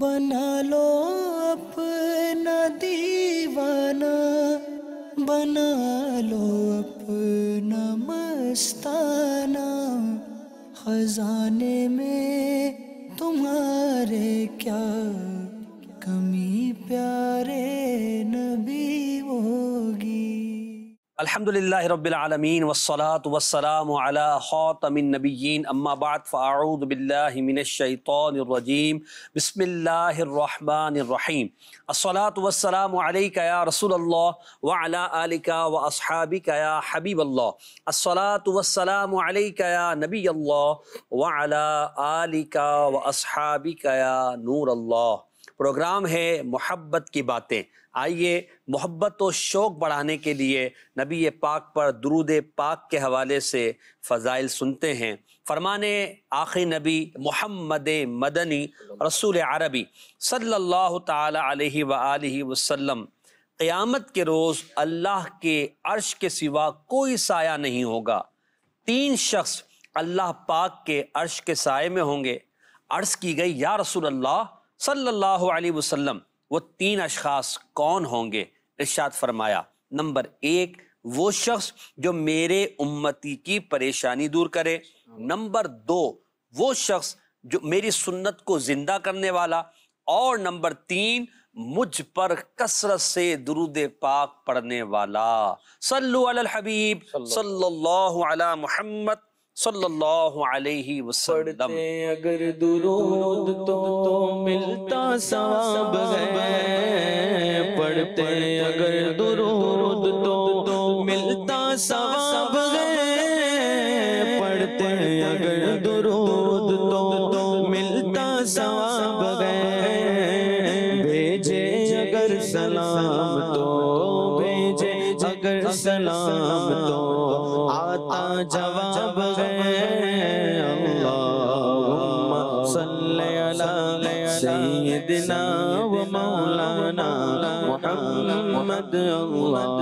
बना लो अपना दीवाना बना लो अपना मस्ताना खजाने अल्हम्दुलिल्लाह रब्बिल आलमीन वस्सलात वस्सलाम अला खातमिन नबिय्यिन अम्मा बाद फअऊद बिल्लाहि मिनश शैतानिर रजीम बिस्मिल्लाहिर रहमानिर रहीम अस्सलातु वस्सलाम अलैका या रसूलल्लाह व अला आलिका व अस्हाबिका या हबीबल्लाह अस्सलातु वस्सलाम अलैका या नबील्लाह व अला आलिका व अस्हाबिका या नूरल्लाह प्रोग्राम है मोहब्बत की बातें आइए मोहब्बत और शौक़ बढ़ाने के लिए नबी पाक पर दरूद पाक के हवाले से फ़ज़ाइल सुनते हैं फरमान आखिर नबी मोहम्मद मदनी रसूल अरबी सल्लल्लाहु ताला अलैहि वसल्लम क़यामत के रोज़ अल्लाह के अर्श के सिवा कोई साया नहीं होगा तीन शख्स अल्लाह पाक के अर्श के साय में होंगे अर्ज़ की गई या रसूल अल्लाह सल्लल्लाहु अलैहि वसल्लम वो तीन अशखास कौन होंगे इर्शाद फरमाया नंबर एक वो शख्स जो मेरे उम्मती की परेशानी दूर करे नंबर दो वो शख्स जो मेरी सुन्नत को जिंदा करने वाला और नंबर तीन मुझ पर कसरत से दरुद पाक पढ़ने वाला सल्लु अल हबीब सल्लल्लाहु अला मोहम्मद सल्लल्लाहु अलैहि वसल्लम अगर दुरूद तो, तो मिलता सवाब है पढ़ते अगर दुरूद तो, तो मिलता सवाब हम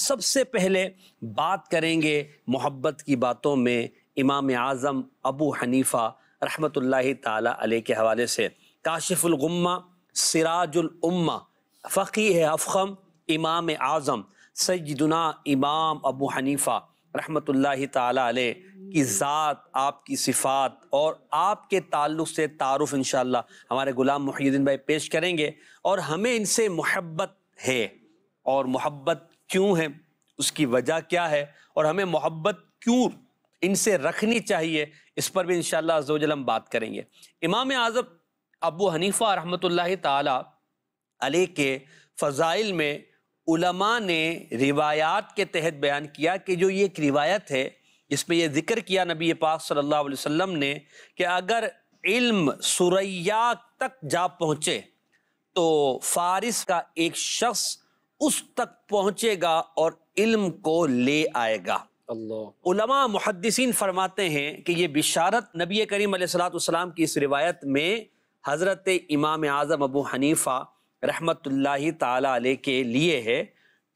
सबसे पहले बात करेंगे मोहब्बत की बातों में इमाम आज़म अबू हनीफ़ा रहमतुल्लाह ताला अलैह के हवाले से काशिफ़ुल गुम्मा सिराजुल उम्मा है अफ़म इमाम आज़म सैदना इमाम अबू हनीफ़ा रहमत ला की ज़ात आपकी सिफ़ात और आपके ताल्लुक़ से तारुफ इन हमारे ग़ुलाम मुहीद्दीन भाई पेश करेंगे और हमें इनसे महब्बत है और मोहब्बत क्यों है उसकी वजह क्या है और हमें मोहब्बत क्यों इनसे रखनी चाहिए इस पर भी इन शजल बात करेंगे इमाम आज़म अबू हनीफ़ा रहमत ला के फ़ज़ाइल में उलमा ने रिवायात के तहत बयान किया कि जो ये एक रिवायत है इसमें यह ज़िक्र किया नबी पाक सल्ला अलैहि ने कि अगर इल्म सुरैया तक जा पहुँचे तो फारिस का एक शख्स उस तक पहुँचेगा और इल्म को ले आएगा उलमा मुहदसिन फरमाते हैं कि ये बिशारत नबी करीम सलाम की इस रिवायत में हज़रत इमाम आज़म अबू हनीफ़ा रहमत ताली के लिए है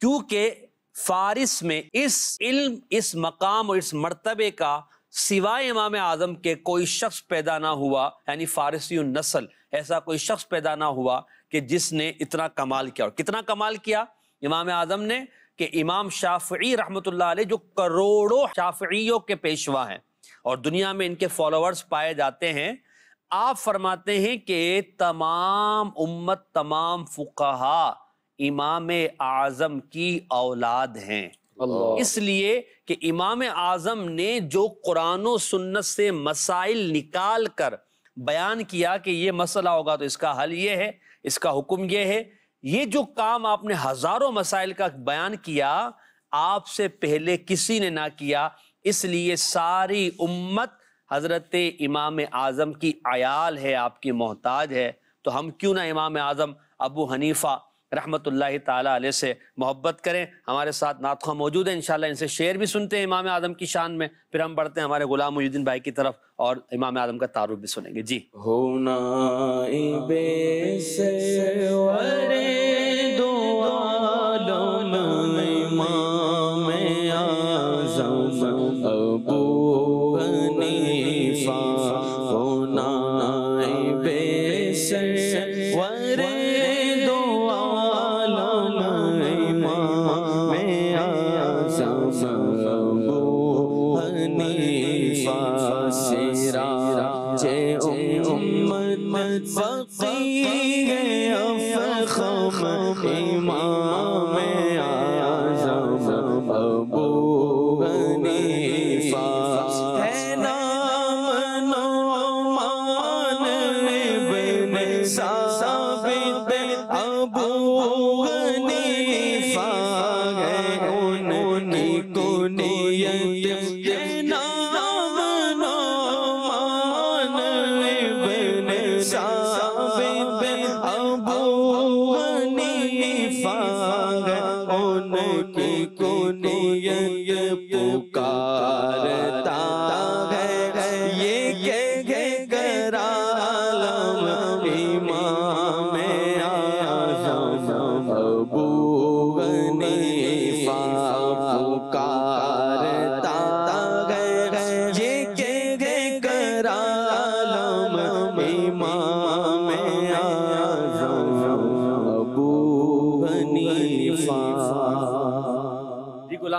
क्योंकि फ़ारिस में इस इल्म इस मकाम और इस मरतबे का सिवाय इमाम आज़म के कोई शख्स पैदा ना हुआ यानी फ़ारसी नस्ल ऐसा कोई शख्स पैदा ना हुआ कि जिसने इतना कमाल किया और कितना कमाल किया इमाम आज़म ने कि इमाम शाफी रहमत जो करोड़ों शाफियों के पेशवा हैं और दुनिया में इनके फॉलोअर्स पाए जाते हैं आप फरमाते हैं कि तमाम उम्मत तमाम फुकाहा इमाम आजम की औलाद हैं इसलिए कि इमाम आजम ने जो कुरान सुन्नत से मसाइल निकाल कर बयान किया कि ये मसला होगा तो इसका हल ये है इसका हुक्म ये है ये जो काम आपने हज़ारों मसाइल का बयान किया आपसे पहले किसी ने ना किया इसलिए सारी उम्मत हज़रत इमाम आज़म की आयाल है आपकी मोहताज है तो हम क्यों ना इमाम आज़म अबू हनीफ़ा रहमत ताला से मोहब्बत करें हमारे साथ नातखा मौजूद है इन इनसे शेर भी सुनते हैं इमाम आज़म की शान में फिर हम बढ़ते हैं हमारे गुलाम मुजुद्दीन भाई की तरफ और इमाम आज़म का तारुफ भी सुनेंगे जी होना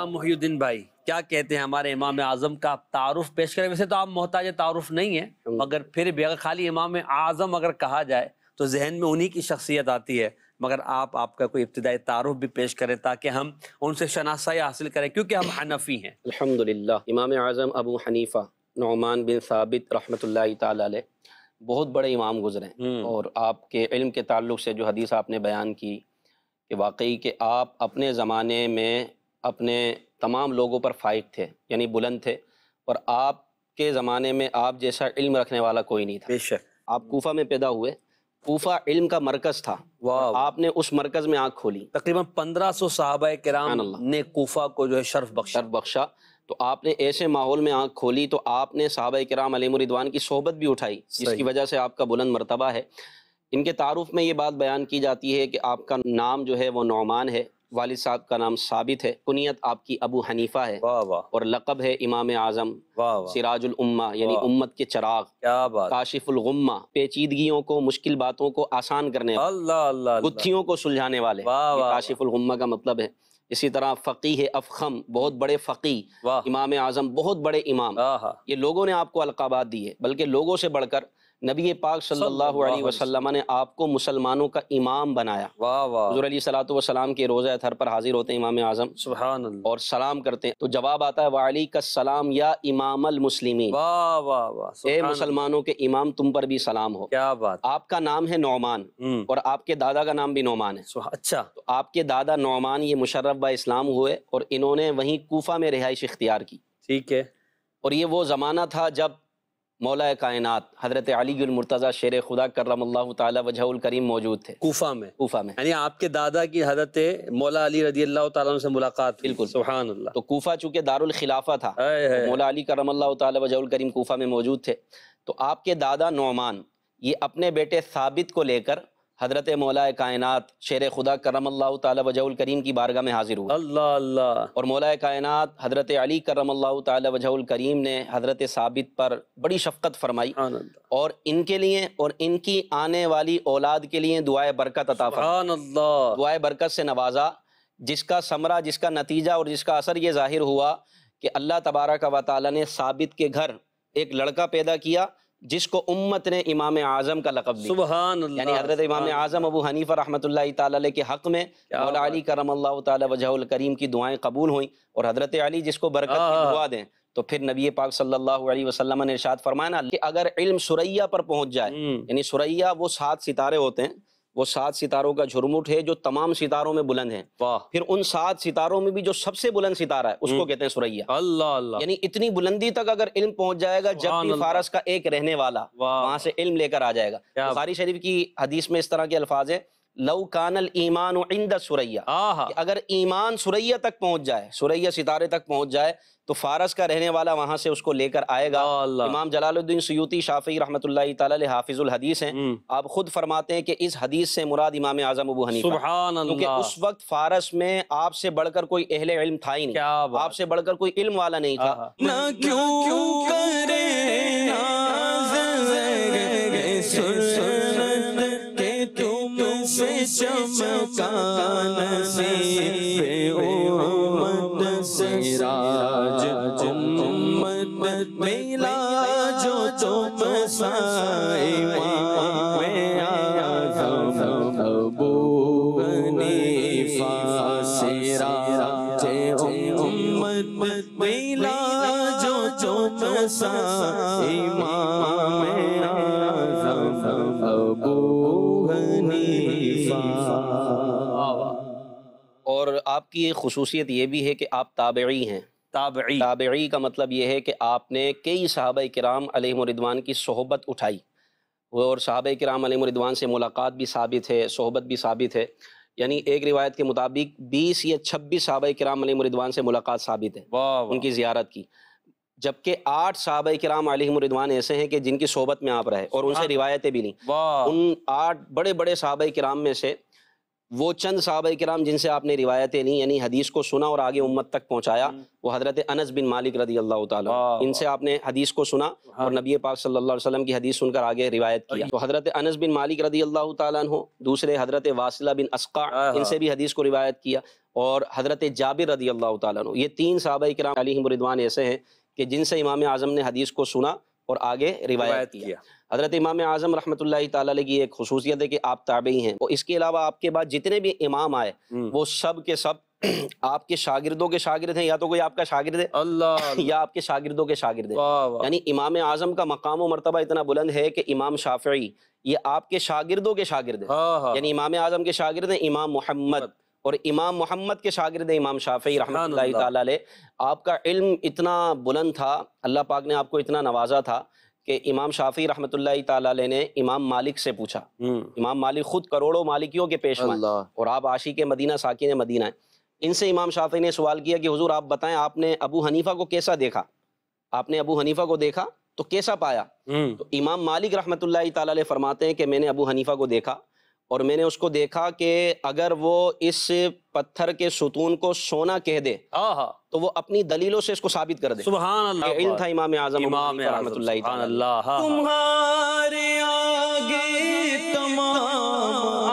इमाम मुहिद्दीन भाई क्या कहते हैं हमारे इमाम आजम का तारुफ पेश करें वैसे तो आप मोहताज तारुफ नहीं है मगर फिर भी अगर खाली इमाम आजम अगर कहा जाए तो जहन में उन्हीं की शख्सियत आती है मगर आप आपका कोई इब्तदाई तारुफ भी पेश करें ताकि हम उनसे शनासाई हासिल करें क्योंकि हम हनफ़ी हैं अलहमदिल्ला इमाम आजम अबू हनीफ़ा नौमान बिन साबित रहमत ला बहुत बड़े इमाम गुजरे हम्म। और आपके इल्म के ताल्लुक से जो हदीस आपने बयान की कि वाकई के आप अपने ज़माने में अपने तमाम लोगों पर फाइक थे यानी बुलंद थे और आपके ज़माने में आप जैसा इल्म रखने वाला कोई नहीं था बेशक आप कोफा में पैदा हुए कोफा इल्म का मरकज था वाह आपने उस मरकज में आँख खोली तकरीबन पंद्रह सौ साहबा ने कोफा को जो है शर्फ बख्शा शर्फ बख्शा तो आपने ऐसे माहौल में आँख खोली तो आपने साहब कराम अलीमरिदवान की सोहबत भी उठाई जिसकी वजह से आपका बुलंद मरतबा है इनके तारुफ में ये बात बयान की जाती है कि आपका नाम जो है वो नौमान है वालिद साहब का नाम साबित है कुनियत आपकी अबू हनीफा है वाह वाह और लकब है इमाम आजम सिराजुल उम्मा यानी उम्मत के चराग क्या बात काशिफुल गुम्मा पेचीदगियों को मुश्किल बातों को आसान करने अल्लाह अल्लाह गुत्थियों को सुलझाने वाले काशिफुल गुम्मा का मतलब है इसी तरह फ़कीह अफखम बहुत बड़े फ़की इमाम आज़म बहुत बड़े इमाम ये लोगों ने आपको अलकाबात दी है बल्कि लोगों से बढ़कर नबी पाक सल्लल्लाहु अलैहि वसल्लम ने आपको मुसलमानों का इमाम बनाया वाह वाह के रोज़ा थर पर हाजिर होते हैं इमाम आजम और सलाम करते हैं तो जवाब आता है वाली का सलाम या इमाम मुस्लिमी वाह वाह वाह मुसलमानों के इमाम तुम पर भी सलाम हो क्या बात आपका नाम है नौमान हम्म। और आपके दादा का नाम भी नौमान है अच्छा तो आपके दादा नौमान ये मुशर्रफ इस्लाम हुए और इन्होंने वहीं कोफा में रिहाइश इख्तियार की ठीक है और ये वो ज़माना था जब मौला कायनात हज़रत अलीमरतज़ा शेर खुदा करम वजहुल करीम मौजूद थे कोफा में कोफा में यानी आपके दादा की हज़रत मौला अली रजी अल्लाह तला से मुलाकात बिल्कुल सुहान अल्लाह तो कोफा चूँकि दारुल खिलाफा था है है। तो मौला अली करम वजहुल करीम कोफा में मौजूद थे तो आपके दादा नौमान ये अपने बेटे साबित को लेकर हज़रत मौलाए कायनत शेर खुदा करम अल्लाह तजहुल करीम की बारगाह में हाजिर हुआ अल्लाह अल्लाह और मौला कायनत हज़रत अली करम अल्लाह तजहुल करीम ने हज़रत साबित पर बड़ी शफकत फरमाई और इनके लिए और इनकी आने वाली औलाद के लिए दुआ बरकत अता दुआ बरकत से नवाजा जिसका समरा जिसका नतीजा और जिसका असर ये ज़ाहिर हुआ कि अल्लाह तबारक व ताली ने साबित के घर एक लड़का पैदा किया जिसको उम्मत ने इमाम आजम का लकब यानी हजरत इमाम आजम अबू हनीफा रहमत के हक़ में मौला अली करम अल्लाह करीम की दुआएं कबूल हुई और हजरत अली जिसको बरकत दुआ दें तो फिर नबी पाक सल्लल्लाहु अलैहि वसल्लम ने इरशाद फरमाया कि अगर इल्म सुरैया पर पहुंच जाए हम्म। यानी सुरैया वो सात सितारे होते हैं वो सात सितारों का झुरमुट है जो तमाम सितारों में बुलंद है वाह फिर उन सात सितारों में भी जो सबसे बुलंद सितारा है उसको हम्म। कहते हैं सुरैया अल्लाह अल्लाह यानी इतनी बुलंदी तक अगर इल्म पहुंच जाएगा जब फारस का एक रहने वाला वहां से इल्म लेकर आ जाएगा बुखारी शरीफ की हदीस में इस तरह के अल्फाज है लव कानल ईमान सुरैया अगर ईमान सुरैया तक पहुंच जाए सुरैया सितारे तक पहुंच जाए तो फारस का रहने वाला वहां से उसको लेकर आएगा इमाम जलालुद्दीन सयूती शाफी रहमत हाफिजुल हदीस हैं हम्म। आप खुद फरमाते हैं कि इस हदीस से मुराद इमाम आजम अबू हनी क्योंकि उस वक्त फारस में आपसे बढ़कर कोई अहल इल्म था ही नहीं आपसे बढ़कर कोई इल्म वाला नहीं था चमकान से उम्मत सिराज उम्मत मेला जो चुप साए आपकी एक खसूसियत ये भी है कि आप ताबड़ी हैं ताबड़ी ताबड़ी का मतलब ये है कि आपने कई साहब कराम रिदवान की सोहबत उठाई और साहब कराम रिदवान से मुलाकात भी साबित है सहबत भी साबित है यानी एक रिवायत के मुताबिक 20 या 26 साहब कराम रिदवान से मुलाकात साबित है उनकी ज़्यारत की जबकि आठ साहब कराम रिदवान ऐसे हैं कि जिनकी सोहबत में आप रहे और उनसे रिवायतें भी नहीं उन आठ बड़े बड़े साहब कराम में से वो चंद साहब कराम जिनसे आपने रिवायतें ली यानी हदीस को सुना और आगे उम्मत तक पहुंचाया वो हजरत अनस बिन मालिक रदी अल्लाह इनसे आपने हदीस को सुना हाँ। और नबी पाक सल्लल्लाहु अलैहि वसल्लम की हदीस सुनकर आगे रिवायत किया तो हजरत अनस बिन मालिक रदी अल्लाह ताला हो दूसरे हजरत वासिला बिन असका इनसे भी हदीस को रिवायत किया और हजरत जाबिर रदी अल्लाह ये तीन साहब कराम अली ऐसे हैं कि जिनसे इमाम आज़म ने हदीस को सुना और आगे रिवायत किया हजरत इमाम आजम रहमत की एक खसूसियत है कि आप ताबी हैं और इसके अलावा आपके बाद जितने भी इमाम आए हम्म। वो सब के सब आपके शागिर्दों के शागिर्द हैं या तो कोई आपका शागिर्द है अल्लाह या आपके शागिर्दों के शागिर्द हैं यानी इमाम आजम का मकाम व मरतबा इतना बुलंद है कि इमाम शाफी ये आपके शागिर्दों के शागिर्द हैं हाँ, हाँ, हाँ। यानी इमाम आजम के शागिर्द हैं इमाम मोहम्मद और इमाम मोहम्मद के शागिर्द इमाम शाफ़ी रहमत आपका इल्म इतना बुलंद था अल्लाह पाक ने आपको इतना नवाजा था कि इमाम शाफ़ी रहमत ताली ने इमाम मालिक से पूछा हम्म। इमाम मालिक ख़ुद करोड़ों मालिकियों के पेश और आप आशी के मदीना साकिन मदीना है इनसे इमाम शाफ़ी ने सवाल किया कि हजूर आप बताएं आपने अबू हनीफा को कैसा देखा आपने अबू हनीफा को देखा तो कैसा पाया हम्म। तो इमाम मालिक रहमत फरमाते हैं कि मैंने अबू हनीफा को देखा और मैंने उसको देखा कि अगर वो इस पत्थर के सुतून को सोना कह दे तो वो अपनी दलीलों से इसको साबित कर दे सुबहान अल्लाह इल्म था इमाम आजम इमाम रहमतुल्लाह तुम्हारे आगे तमाम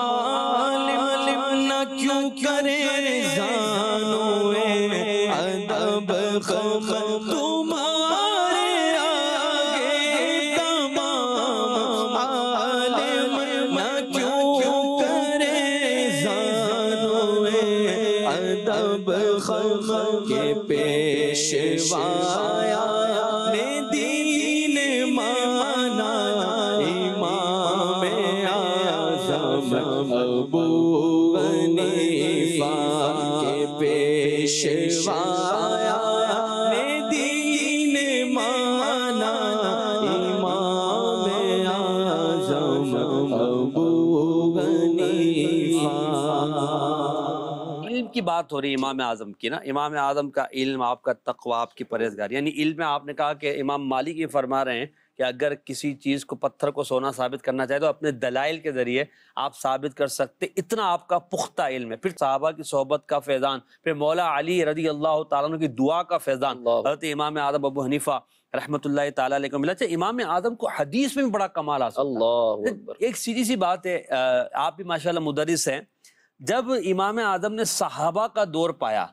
بخم کے پیشوا हो रही इमाम आज़म की ना इमाम आज़म का इल्म आपका तकवा आपकी परहेजगारी यानी इल्म में आपने कहा कि इमाम मालिक ये फरमा रहे हैं कि अगर किसी चीज़ को पत्थर को सोना साबित करना चाहे तो अपने दलाइल के ज़रिए आप साबित कर सकते इतना आपका पुख्ता इल्म है फिर साहबा की सोहबत का फैज़ान फिर मौला अली रजी अल्लाह तु की दुआ का फैज़ान हजरत इमाम आदम अबू हनीफ़ा रहमत को मिला अच्छा इमाम आदम को हदीस में भी बड़ा कमाल आ सकता एक सीधी सी बात है आप भी माशा मुदरस हैं जब इमाम आजम ने सहाबा का दौर पाया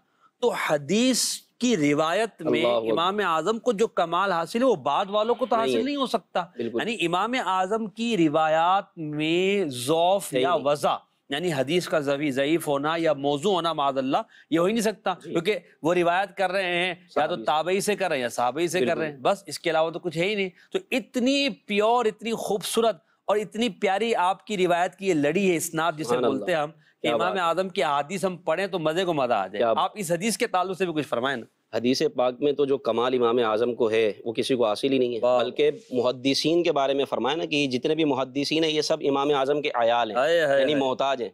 तो हदीस की रिवायत में इमाम आजम को जो कमाल हासिल है वो बाद वालों को तो हासिल नहीं हो सकता यानी इमाम आजम की रिवायात में जौफ या वज़ा यानी हदीस का जवी ज़यीफ होना या मौजू होना माजल्ला ये हो ही नहीं सकता क्योंकि वो रिवायत कर रहे हैं या तो ताबई से कर रहे हैं या साबई से कर रहे हैं बस इसके अलावा तो कुछ है ही नहीं तो इतनी प्योर इतनी खूबसूरत और इतनी प्यारी आपकी रिवायत की ये लड़ी है इसनाब जिसे बोलते हैं हम कि इमाम आदम की हदीस हम पढ़ें तो मज़े को मज़ा आ जाए आप इस हदीस के ताल्लुक से भी कुछ फरमाए ना हदीस पाक में तो जो कमाल इमाम आज़म को है वो किसी को हासिल ही नहीं है बल्कि मुहदसिन के बारे में फरमाए ना कि जितने भी मुहदसिन है ये सब इमाम आज़म के आयाल हैं यानी मोहताज हैं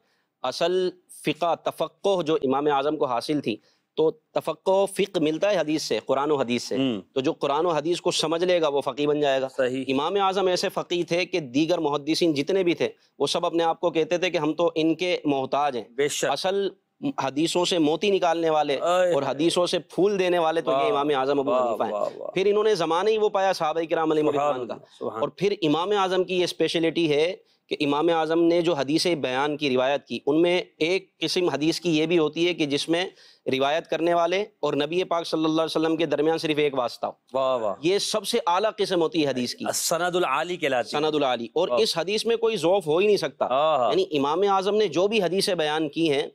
असल फ़िका तफक् जो इमाम आज़म को हासिल थी तो तफक्को फ़िक मिलता है हदीस से कुरान और हदीस से हम्म। तो जो कुरान और हदीस को समझ लेगा वो फ़की बन जाएगा सही इमाम आज़म ऐसे फ़की थे कि दीगर मुहदसिन जितने भी थे वो सब अपने आप को कहते थे कि हम तो इनके मोहताज हैं असल हदीसों से मोती निकालने वाले और हदीसों से फूल देने वाले तो ये इमाम आजम अबू हनीफा हैं फिर इन्होंने जमाने ही वो पाया साहब कराम का और फिर इमाम आजम की ये स्पेशलिटी है कि इमाम आजम ने जो हदीस बयान की रिवायत की उनमें एक किस्म हदीस की ये भी होती है कि जिसमें रिवायत करने वाले और नबी पाक सल्लल्लाहु अलैहि वसल्लम के दरमियान सिर्फ एक वास्ता हो वाह वाह ये सबसे आला किस्म होती है हदीस की सनदुल आली कहलाती सनदुल आली और इस हदीस में कोई जोफ हो ही नहीं सकता हाँ, हाँ। यानी इमाम आजम ने जो भी हदीसें बयान की हैं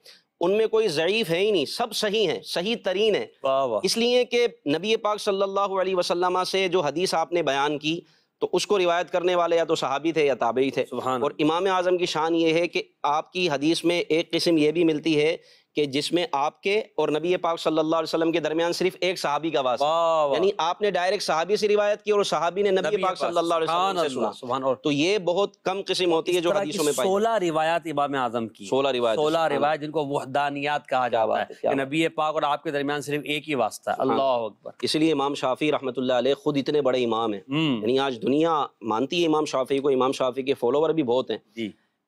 उनमें कोई ज़यीफ़ है ही नहीं सब सही हैं सही तरीन है इसलिए कि नबी पाक सल्लल्लाहु अलैहि वसल्लम से जो हदीस आपने बयान की तो उसको रिवायत करने वाले या तो सहाबी थे या ताबई थे और इमाम आज़म की शान ये है कि आपकी हदीस में एक किस्म ये भी मिलती है कि जिसमें आपके और नबी पाक सल्लल्लाहु अलैहि वसल्लम के दरमियान सिर्फ एक सहाबी का वास्ता यानी आपने डायरेक्ट सहाबी से रिवायत की और सहाबी ने नबी, नबी पाक सल्लल्लाहु अलैहि वसल्लम से सुना तो ये बहुत कम किस्म होती है जो हदीसों में सोलह रिवायत इमाम आजम की सोलह रिवायत सोलह रिवायत जिनको वहदानियात कहा जाता है नबी पाक और आपके दरमियान सिर्फ एक ही वास्ता है हाँ। अल्लाह अकबर इसलिए इमाम शाफी रहमत खुद इतने बड़े इमाम है हम्म। यानी आज दुनिया मानती है इमाम शाफी को इमाम शाफी के फॉलोवर भी बहुत है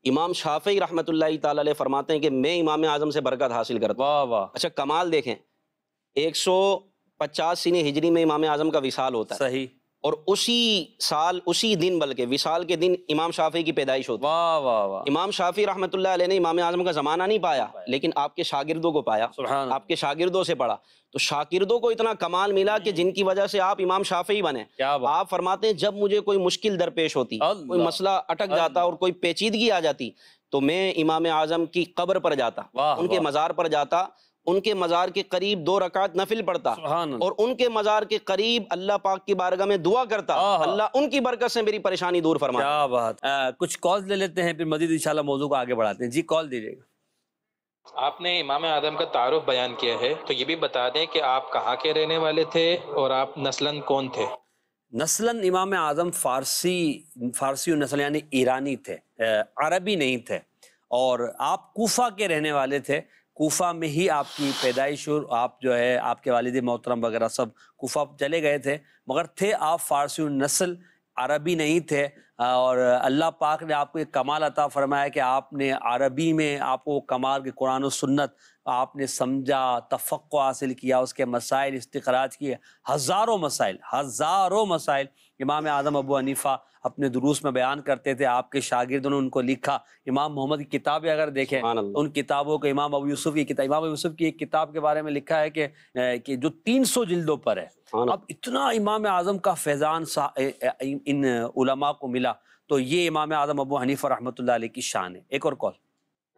इमाम शाफी रहमत फरमाते हैं कि मैं इमाम आज़म से बरकत हासिल करता वाह वाह अच्छा कमाल देखें एक सौ पचास सीने हिजरी में इमाम आज़म का विशाल होता है सही और उसी साल उसी दिन बल्कि विशाल के दिन इमाम शाफी की पैदाइश होती वाह वाह वाह इमाम शाफी रहमत ने इमाम आजम का ज़माना नहीं पाया लेकिन आपके शागिर्दों को पाया आपके शागिर्दों से पढ़ा तो शागिर्दों को इतना कमाल मिला कि हम्म। जिनकी वजह से आप इमाम शाफी बने आप फरमाते हैं जब मुझे कोई मुश्किल दरपेश होती कोई मसला अटक जाता और कोई पेचीदगी आ जाती तो मैं इमाम आजम की कब्र पर जाता उनके मज़ार पर जाता उनके मज़ार के करीब दो रकात नफिल पढ़ता और उनके मज़ार के करीब अल्लाह पाक की बारगा में दुआ करता अल्लाह उनकी बरकत से मेरी परेशानी दूर फरमा क्या बात आ, कुछ कॉल ले लेते हैं फिर मजीद इंशाल्लाह मौजू को आगे बढ़ाते हैं जी कॉल दीजिएगा आपने इमाम आदम का तारफ़ बयान किया है तो ये भी बता दें कि आप कहाँ के रहने वाले थे और आप नस्लन कौन थे नस्लन इमाम आज़म फ़ारसी फ़ारसी नस्ल यानी ईरानी थे अरबी नहीं थे और आप कोफा के रहने वाले थे कोफा में ही आपकी पैदाइश और आप जो है आपके वालद मोहतरम वगैरह सब कोफा चले गए थे मगर थे आप फ़ारसी नस्ल अरबी नहीं थे और अल्लाह पाक ने आपको एक कमाल अता फरमाया कि आपने अरबी में आपको कमाल के कुरान सुन्नत आपने समझा तफ़क़ हासिल किया उसके मसाइल इस्तराज किए हज़ारों मसाइल हज़ारों मसाइल इमाम आज़म अबू हनीफ़ा अपने दुरूस में बयान करते थे आपके शागिर्दों ने उनको लिखा इमाम मोहम्मद की किताबें अगर देखें उन किताबों को इमाम अबू यूसुफ की किताब इमाम यूसुफ की एक किताब के बारे में लिखा है कि, कि जो तीन सौ जिल्दों पर है अब इतना इमाम आज़म का फैज़ान इन उलमा को मिला तो ये इमाम आज़म अबू हनीफ़ा रहमत की शान है एक और कॉल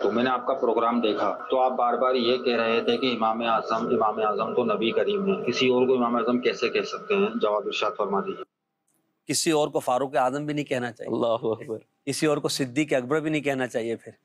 तो मैंने आपका प्रोग्राम देखा तो आप बार बार ये कह रहे थे कि इमाम आजम इमाम आजम तो नबी करीम है किसी और को इमाम आजम कैसे कह सकते हैं जवाब इर्शाद फरमा दीजिए किसी और को फारूक आजम भी नहीं कहना चाहिए अल्लाह किसी और को सिद्दीक अकबर भी नहीं कहना चाहिए फिर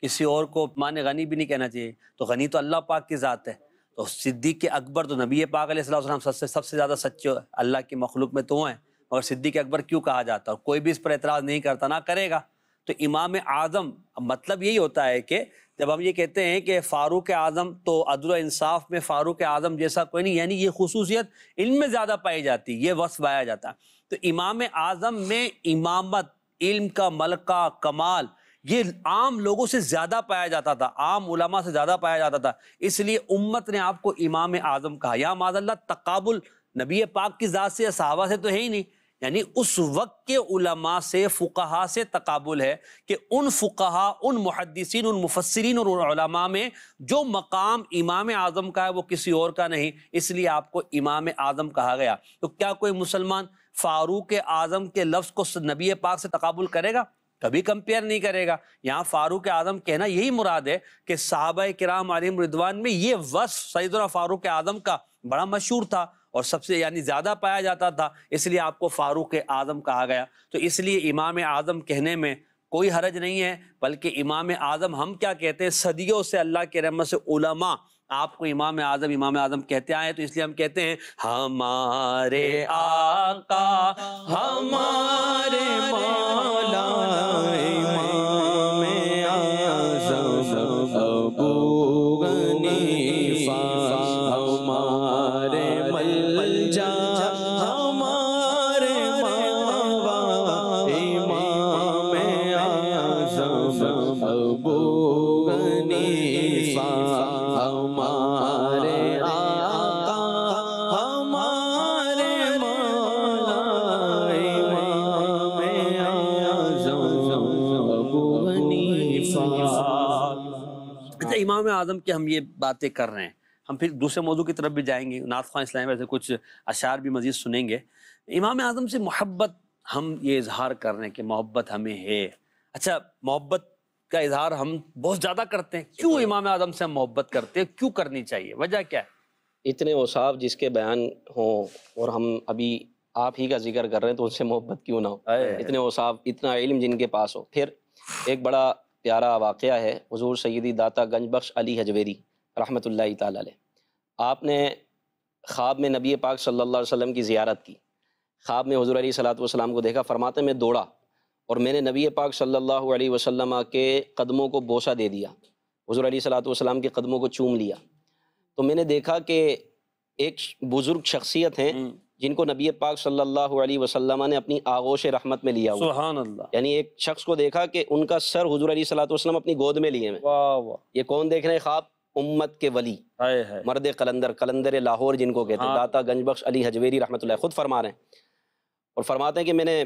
किसी और को मान गनी भी नहीं कहना चाहिए तो गनी तो अल्लाह पाक की ज़ात है तो सिद्दीक के अकबर तो नबी पाक सलाम सबसे सबसे ज़्यादा सच्चे अल्लाह की मखलूक में तो हैं मगर सिद्दीक अकबर क्यों कहा जाता है कोई भी इस पर एतराज़ नहीं करता ना करेगा तो इमाम आज़म मतलब यही होता है कि जब हम ये कहते हैं कि फ़ारूक आज़म तो अदल इंसाफ में फ़ारूक आज़म जैसा कोई नहीं यानी ये खसूसियत इनमें ज़्यादा पाई जाती ये वस पाया जाता तो इमाम आज़म में इमामत इल्म का मलका कमाल ये आम लोगों से ज़्यादा पाया जाता था आम उलमा से ज़्यादा पाया जाता था इसलिए उम्मत ने आपको इमाम आज़म कहा या माजल्ला तकबुल नबी पाक की ज़ात से या सहावा से तो है ही नहीं यानी उस वक्त के उलमा से फुकाहा से तकबुल है कि उन फुकाहा उन मुहदसिन उन मुफसरीन और उनमा में जो मकाम इमाम आज़म का है वो किसी और का नहीं इसलिए आपको इमाम आज़म कहा गया तो क्या कोई मुसलमान फारूक आज़म के लफ्ज़ को नबी पाक से तकबुल करेगा कभी कंपेयर नहीं करेगा यहाँ फारूक आज़म कहना यही मुराद है कि साहबा कराम आलिम रिदवान में ये वस सईदना फारूक आज़म का बड़ा मशहूर था और सबसे यानी ज़्यादा पाया जाता था इसलिए आपको फारूक आज़म कहा गया तो इसलिए इमाम आज़म कहने में कोई हरज नहीं है बल्कि इमाम आज़म हम क्या कहते हैं सदियों से अल्लाह के रहमत से उलमा आपको इमाम आजम इमाम आजम कहते आए तो इसलिए हम कहते हैं हमारे आका हमारे मौला के हम ये बातें कर रहे हैं हम फिर दूसरे मौजू की तरफ भी जाएंगे नाथ खान इस्लाम ऐसे कुछ अशार भी मज़ीद सुनेंगे इमाम आज़म से मोहब्बत हम ये इजहार कर रहे हैं कि मोहब्बत हमें है अच्छा मोहब्बत का इजहार हम बहुत ज़्यादा करते हैं क्यों हाँ। इमाम आज़म से हम मोहब्बत करते हैं क्यों करनी चाहिए वजह क्या है इतने वसाफ जिसके बयान हों और हम अभी आप ही का जिक्र कर रहे हैं तो उनसे मोहब्बत क्यों ना हो इतने वसाफ इतना इल्म जिनके पास हो फिर एक बड़ा प्यारा वाक़ है हजूर सैदी दाता गंज बख्श अली हजवेरी रहमत ला आपने ख्वाब में नबी पाक सल्ला वसम की ज़्यारत की ख्वाब में हजूर अली सलात वसलाम को देखा फरमाते में दौड़ा और मैंने नबी पाक सल्ला वसम के कदमों को बोसा दे दिया हजूर अली सलात के कदमों को चूम लिया तो मैंने देखा कि एक बुज़ुर्ग शख्सियत हैं हम्म। जिनको नबी पाक सल्लल्लाहु अलैहि वसल्लम ने अपनी आगोश रहमत में लिया हुआ अल्लाह यानी एक शख्स को देखा कि उनका सर हजूर अली सलाम अपनी गोद में लिए हैं ये कौन देख रहे हैं ख्वाब उम्मत के वली है मर्द कलंदर कलंदर लाहौर जिनको कहते हैं हाँ। दाता गंजबख्श अली हजवेरी रहमत खुद फरमा रहे हैं और फरमाते हैं कि मैंने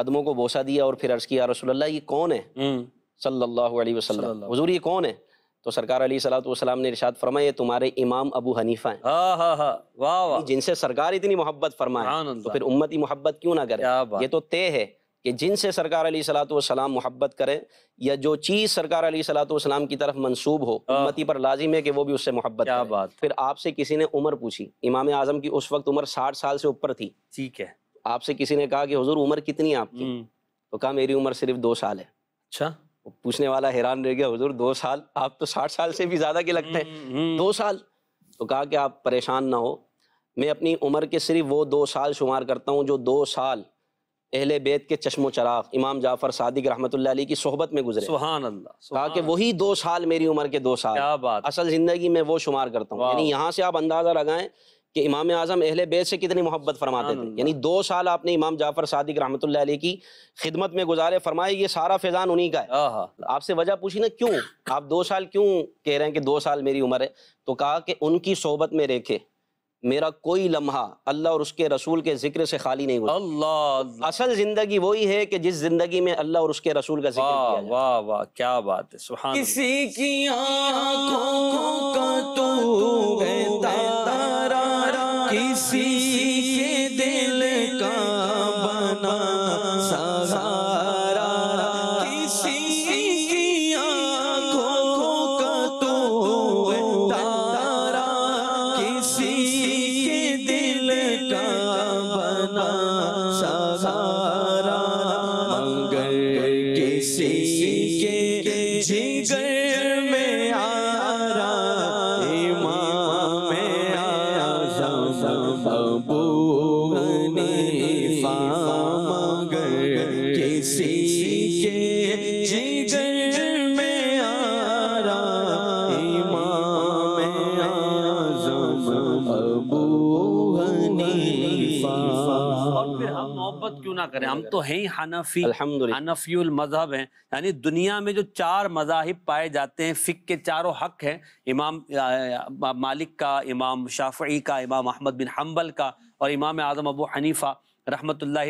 कदमों को बोसा दिया और फिर अर्ज़ किया रसोल्ला ये कौन है हम्म। सल्लल्लाहु अलैहि वसल्लम हुजूर ये कौन है तो सरकार अली सलाम ने इरशाद फरमाए तुम्हारे इमाम अबू हनीफा हैं हाँ, हाँ, हाँ। जिनसे सरकार इतनी मोहब्बत फरमाए तो फिर उम्मत ही मोहब्बत क्यों ना करे ये तो तय है कि जिनसे सरकार अली सलाम मोहब्बत करे या जो चीज़ सरकार अली सलाम की तरफ मंसूब हो उम्मती पर लाजिम है कि वो भी उससे मोहब्बत फिर आपसे किसी ने उम्र पूछी इमाम आजम की उस वक्त उम्र साठ साल से ऊपर थी ठीक है आपसे किसी ने कहा कि हजूर उम्र कितनी है आपकी हम्म। तो कहा मेरी उम्र सिर्फ दो साल है अच्छा पूछने वाला हैरान रह गया हुजूर दो साल आप तो साठ साल से भी ज़्यादा के लगते हैं हम्म, हम्म। दो साल तो कहा कि आप परेशान ना हो मैं अपनी उम्र के सिर्फ वो दो साल शुमार करता हूँ जो दो साल अहले बेत के चश्मो चराग इमाम जाफ़र सादिक रहमत की सोहबत में गुजरे सुहान अल्लाह कहा कि वही दो साल मेरी उम्र के दो साल क्या बात असल ज़िंदगी में वो शुमार करता हूँ यहाँ से आप अंदाज़ा लगाएं कि इमाम आज़म अहल बेत से कितनी मोहब्बत फरमाते थे यानी दो साल आपने इमाम जाफ़र सादिक रहमत की खिदमत में गुजारे फरमाए ये सारा फैज़ान उन्हीं का है हाँ, हाँ। आपसे वजह पूछी ना क्यों आप दो साल क्यों कह रहे हैं कि दो साल मेरी उम्र है तो कहा कि उनकी सोहबत में रेखे मेरा कोई लम्हा अल्लाह और उसके रसूल के जिक्र से खाली नहीं हुआ अल्लाह असल जिंदगी वही है कि जिस जिंदगी में अल्लाह और उसके रसूल का जिक्र वाह वाह क्या बात है किसी की आँखों का तू है तो है ही हनफी हनफील मजहब हैं यानी दुनिया में जो चार मजाहिब पाए जाते हैं फ़िक के चारों हक हैं इमाम मालिक का इमाम शाफी का इमाम अहमद बिन हम्बल का और इमाम आज़म अबू हनीफ़ा रहमत ला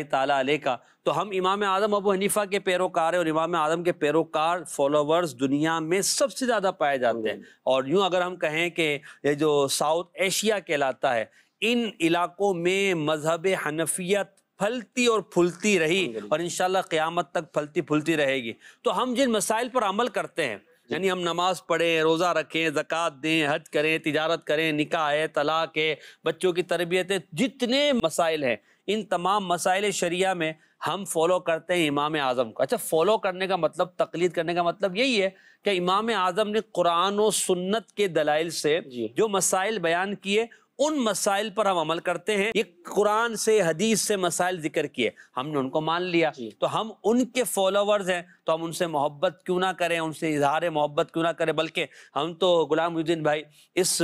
का तो हम इमाम आज़म अबू हनीफ़ा के पैरोकार हैं और इमाम आज़म के पैरोकार फॉलोवर्स दुनिया में सबसे ज़्यादा पाए जाते हैं और यूँ अगर हम कहें कि ये जो साउथ एशिया कहलाता है इन इलाकों में मजहब हनफिया फलती और फूलती रही और इन क़्यामत तक फलती फूलती रहेगी तो हम जिन मसाइल पर अमल करते हैं यानी हम नमाज पढ़ें रोज़ा रखें ज़क़़त दें हज करें तजारत करें निका है तलाक है बच्चों की तरबियत है जितने मसाइल हैं इन तमाम मसाइल शरिया में हम फॉलो करते हैं इमाम आज़म को अच्छा फॉलो करने का मतलब तकलीद करने का मतलब यही है कि इमाम आज़म ने कुरान और सुन्नत के दलाइल से जो मसाइल बयान किए उन मसाइल पर हम अमल करते हैं ये कुरान से हदीस से मसाइल जिक्र किए हमने उनको मान लिया तो हम उनके फॉलोवर्स हैं तो हम उनसे मोहब्बत क्यों ना करें उनसे इजहार मोहब्बत क्यों ना करें बल्कि हम तो गुलाम उद्दीन भाई इस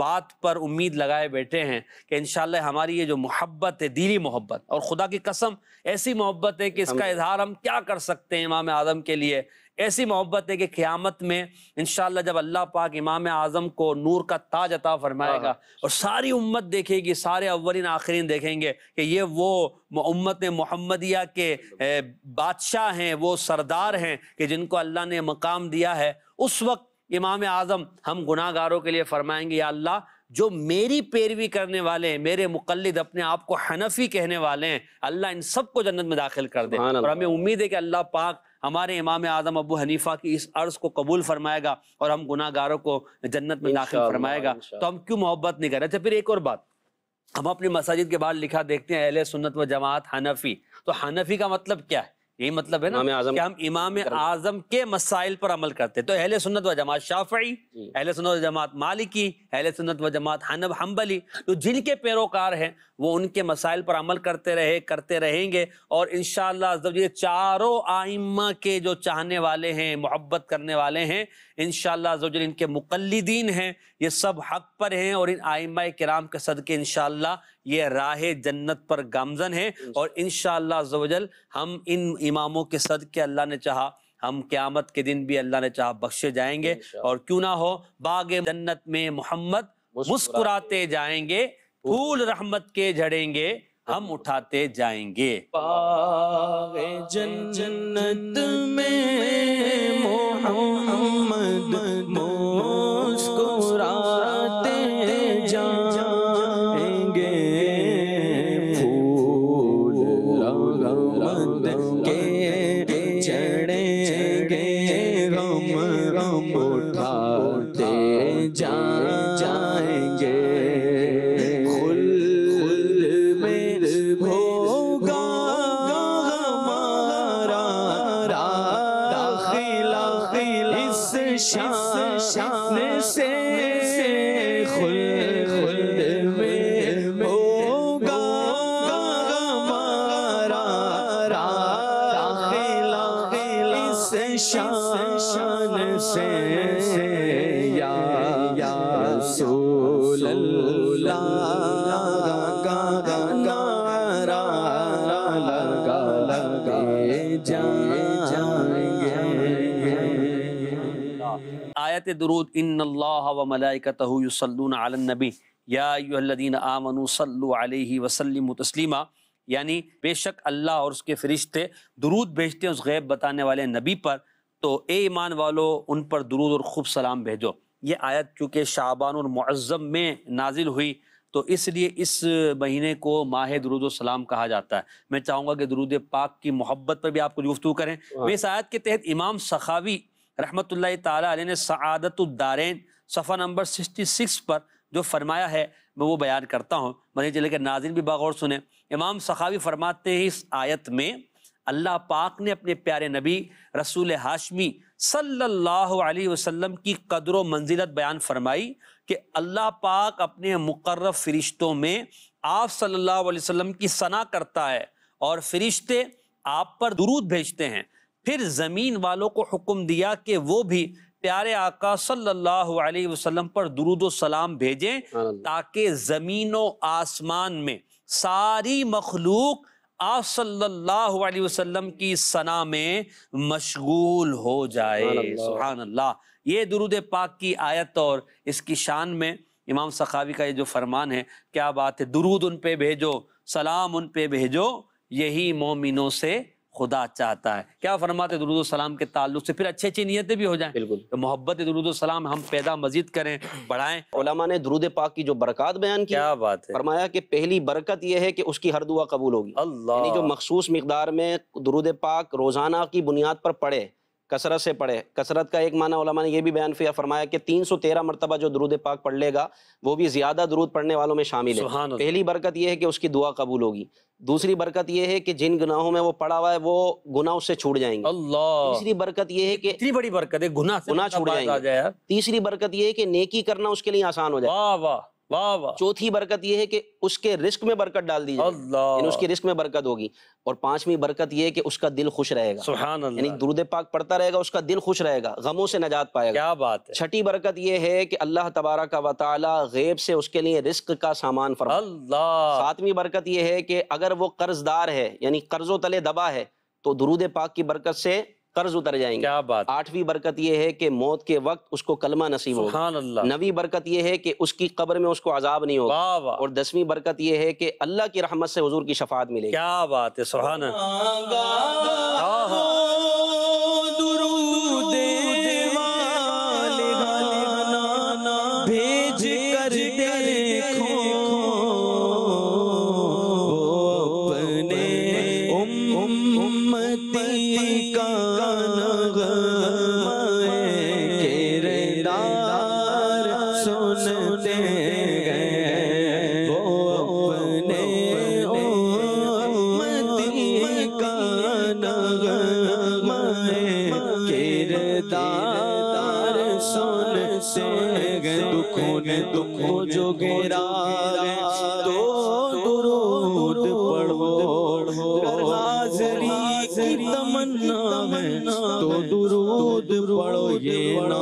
बात पर उम्मीद लगाए बैठे हैं कि इन हमारी ये जो मोहब्बत है दीनी मोहब्बत और खुदा की कसम ऐसी मोहब्बत है कि इसका इजहार हम क्या कर सकते हैं इमाम आदम के लिए ऐसी मोहब्बत है कि क़्यामत में इन जब अल्लाह पाक इमाम आज़म को नूर का ताज अता फरमाएगा हाँ, हाँ। और सारी उम्मत देखेगी सारे अवरिन आखरीन देखेंगे कि ये वो उम्मत मोहम्मदिया के बादशाह हैं वो सरदार हैं कि जिनको अल्लाह ने मकाम दिया है उस वक्त इमाम आज़म हम गुनागारों के लिए फरमाएंगे या अल्लाह जो मेरी पैरवी करने वाले हैं मेरे मुकलद अपने आप को हनफी कहने वाले हैं अल्लाह इन सबको जन्नत में दाखिल कर दे और हमें उम्मीद है कि अल्लाह पाक हमारे इमाम आज़म अबू हनीफा की इस अर्ज़ को कबूल फरमाएगा और हम गुनागारों को जन्नत में दाखिल फरमाएगा तो हम क्यों मोहब्बत नहीं कर रहे अच्छा फिर एक और बात हम अपनी मसाजिद के बाहर लिखा देखते हैं अहल सुन्नत व जमात हनफी तो हनफी का मतलब क्या है यही मतलब है ना कि हम इमाम आजम के मसाइल पर अमल करते तो अहले सुन्नत व जमात शाफी अहले सुन्नत व जमात मालिकी अहले सुन्नत व जमात हनब हम्बली तो जिनके पैरोकार हैं वो उनके मसाइल पर अमल करते रहे करते रहेंगे और इन शाह चारों आइम्मा के जो चाहने वाले हैं मोहब्बत करने वाले हैं इन शजल इनके मुकलदीन हैं ये सब हक पर हैं और इन आइम कराम के सदक़े इन ये राह जन्नत पर गामजन है और इन शजल हम इन इमामों के सदक़े अल्लाह ने चाहा हम क़्यामत के दिन भी अल्लाह ने चाह बख्शे जाएंगे और क्यों ना हो बाग जन्नत में मोहम्मद मुस्कुराते जाएंगे फूल रहमत के झड़ेंगे हम उठाते जाएंगे जन जन्नत में मोहम्मद मो दुरूद इन यादीन आमन सल्ह वसलम तस्लिमा यानी बेशक अल्लाह और उसके फरिश्ते दुरूद भेजते हैं उस गैब बताने वाले नबी पर तो ए ईमान वालो उन पर दुरूद और खूब सलाम भेजो ये आयत चूँकि शाबान और मुअज़म में नाजिल हुई तो इसलिए इस महीने को माह दरुद सलाम कहा जाता है मैं चाहूँगा कि दरुद पाक की मोहब्बत पर भी आपको गुफ्तु करें इस आयत के तहत इमाम सखावी रहमत लाल ने सआदतुद्दारैन सफ़ा नंबर सिक्सटी सिक्स पर जो फरमाया है मैं वो बयान करता हूँ मरीज जिले के नाजिन भी बागौर सुने इमाम सखावी फरमाते हैं इस आयत में अल्लाह पाक ने अपने प्यारे नबी रसूल हाशमी सल्लल्लाहु अलैहि वसल्लम की कदर व मंजिलत बयान फरमाई कि अल्लाह पाक अपने मुकर फरिश्तों में आप सल्लल्लाहु अलैहि वसल्लम की सना करता है और फरिश्ते आप पर दुरूद भेजते हैं फिर ज़मीन वालों को हुक्म दिया कि वो भी प्यारे आका सल्लल्लाहु अलैहि वसल्लम पर दरुद सलाम भेजें ताकि ज़मीन व आसमान में सारी मखलूक आप सल्लल्लाहु अलैहि वसल्लम की सना में मशगूल हो जाए सुबहान अल्लाह ये दरुद पाक की आयत और इसकी शान में इमाम सखावी का ये जो फरमान है क्या बात है दुरूद उन पे भेजो सलाम उन पे भेजो यही मोमिनों से खुदा चाहता है क्या फरमाते सलाम के ताल्लुक से फिर अच्छी अच्छी नीयतें भी हो जाएं बिल्कुल तो मोहब्बत सलाम हम पैदा मजीद करें बढ़ाएं ओलामा ने दरुद पाक की जो बरकत बयान की क्या बात है फरमाया कि पहली बरकत यह है कि उसकी हर दुआ कबूल होगी अल्लाह जो मखसूस मकदार में दरुद पाक रोज़ाना की बुनियाद पर पड़े कसरत से पढ़े कसरत का एक माना ओलमा ने यह भी बयान फिर फरमाया कि तीन सौ तेरह मरतबा जो दरूद पाक पढ़ लेगा वो भी ज़्यादा दरूद पढ़ने वालों में शामिल है पहली बरकत यह है कि उसकी दुआ कबूल होगी दूसरी बरकत यह है कि जिन गुनाहों में वो पड़ा हुआ है वो गुनाह उससे छूट जाएंगे अल्लाह तीसरी बरकत यह है कि बड़ी बरकत है गुना गुना छूट जाएंगे तीसरी बरकत यह है कि नेकी करना उसके लिए आसान हो जाए वाह चौथी बरकत यह है कि उसके रिस्क में बरकत डाल दी जाए उसके रिस्क में बरकत होगी और पांचवी बरकत यह है कि उसका दिल खुश रहेगा यानी दुरुद पाक पढ़ता रहेगा उसका दिल खुश रहेगा गमों से नजात पाएगा क्या बात है छठी बरकत यह है कि अल्लाह तबारा का वाली गैब से उसके लिए रिस्क का सामान फरमा सातवीं बरकत यह है कि अगर वो कर्जदार है यानी कर्जों तले दबा है तो दुरुद पाक की बरकत से कर्ज उतर जाएंगे क्या बात आठवीं बरकत यह है कि मौत के वक्त उसको कलमा नसीब होगा नवी बरकत यह है कि उसकी कब्र में उसको अजाब नहीं होगा और दसवीं बरकत यह है कि अल्लाह की रहमत से हजूर की शफात मिलेगी क्या बात है सुहाना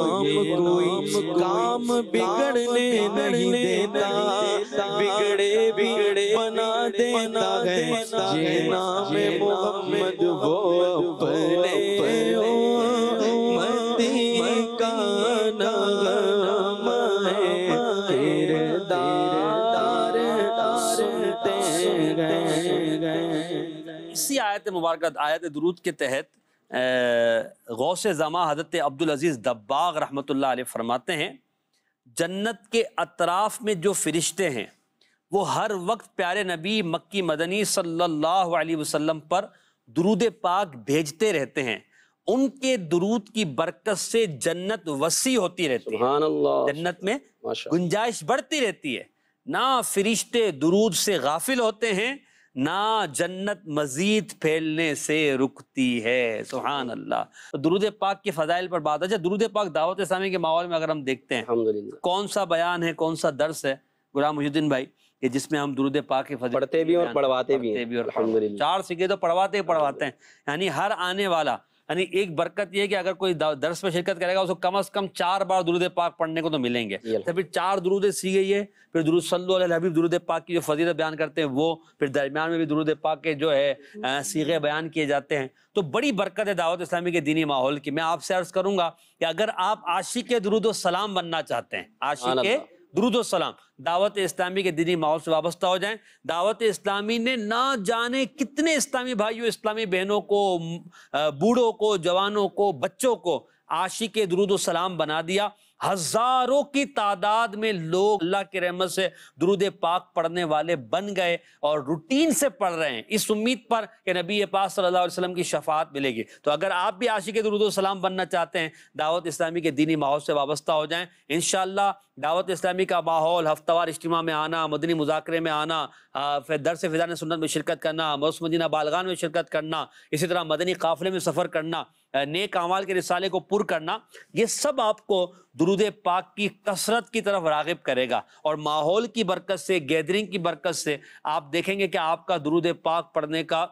ये कोई काम बिगड़ने नहीं देता बिगड़े बिगड़े बना देता है ये नाम मोहम्मद वो अपने इसी आयत मुबारक आयत दुरूद के तहत गौस ज़मा हज़रत अब्दुल अज़ीज़ दब्बाग रहमत फरमाते हैं जन्नत के अतराफ़ में जो फ़रिश्ते हैं वो हर वक्त प्यारे नबी मक्की मदनी सल्लल्लाहु अलैहि वसल्लम पर दरूद पाक भेजते रहते हैं उनके दरूद की बरकत से जन्नत वसी होती रहती है जन्नत में गुंजाइश बढ़ती रहती है ना फरिश्ते दरूद से गाफिल होते हैं ना जन्नत मजीद फैलने से रुकती है सुहान अल्लाह तो दुरुद पाक के फ़जाइल पर बात अच्छा दुरुद पाक दावत इस्लामी के माहौल में अगर हम देखते हैं कौन सा बयान है कौन सा दर्स है गुलाम मुजुद्दीन भाई कि जिसमें हम दुरुद पाक के पढ़ते भी और पढ़वाते भी, भी और चार सिक्के तो पढ़वाते ही पढ़वाते हैं यानी हर आने वाला અને એક બરકત યે હૈ કે અગર કોઈ દાવત દર્શ મેં શિરકત કરેગા ઉસકો કમ સે કમ 4 બાર દુરોદે પાક પઢને કો તો મિલેંગે તબ ફીર 4 દુરોદે સીઘે યે ફીર દુરોદ સંદો અલહબીબ દુરોદે પાક કે જો ફઝીલા બયાન કરતે હૈ વો ફીર દરમિયાન મેં ભી દુરોદે પાક કે જો હે સીઘે બયાન કિયે જાતે હૈ તો બડી બરકત હે દાવત ઇસ્લામી કે દيني માહોલ કે મેં આપ સે સર્વ કરુંગા કે અગર આપ આશીક એ દુરોદ વ સલામ બનના ચાહતે હૈ આશીક એ सलाम दावत इस्लामी के दिनी माहौल से वाबस्ता हो जाएं दावत इस्लामी ने ना जाने कितने इस्लामी भाइयों इस्लामी बहनों को बूढ़ों को जवानों को बच्चों को आशिक सलाम बना दिया हजारों की तादाद में लोग अल्लाह के रहमत से दरूद पाक पढ़ने वाले बन गए और रूटीन से पढ़ रहे हैं इस उम्मीद पर कि नबी पाक सल्लल्लाहु अलैहि वसल्लम की शफात मिलेगी तो अगर आप भी आशिक सलाम बनना चाहते हैं दावत इस्लामी के दीनी माहौल से वाबस्ता हो जाएं इन दावत इस्लामी का माहौल हफ्तावार इज्तिमा में आना मदनी मुजाकरे में आना फिर दरस फिजान सुन्नत में शिरकत करना मौसम मदीना बालगान में शिरकत करना इसी तरह मदनी काफिले में सफ़र करना नेक अमाल के रिसाले को पुर करना ये सब आपको दरूद पाक की कसरत की तरफ रागब करेगा और माहौल की बरकत से गैदरिंग की बरकत से आप देखेंगे कि आपका दरूद पाक पढ़ने का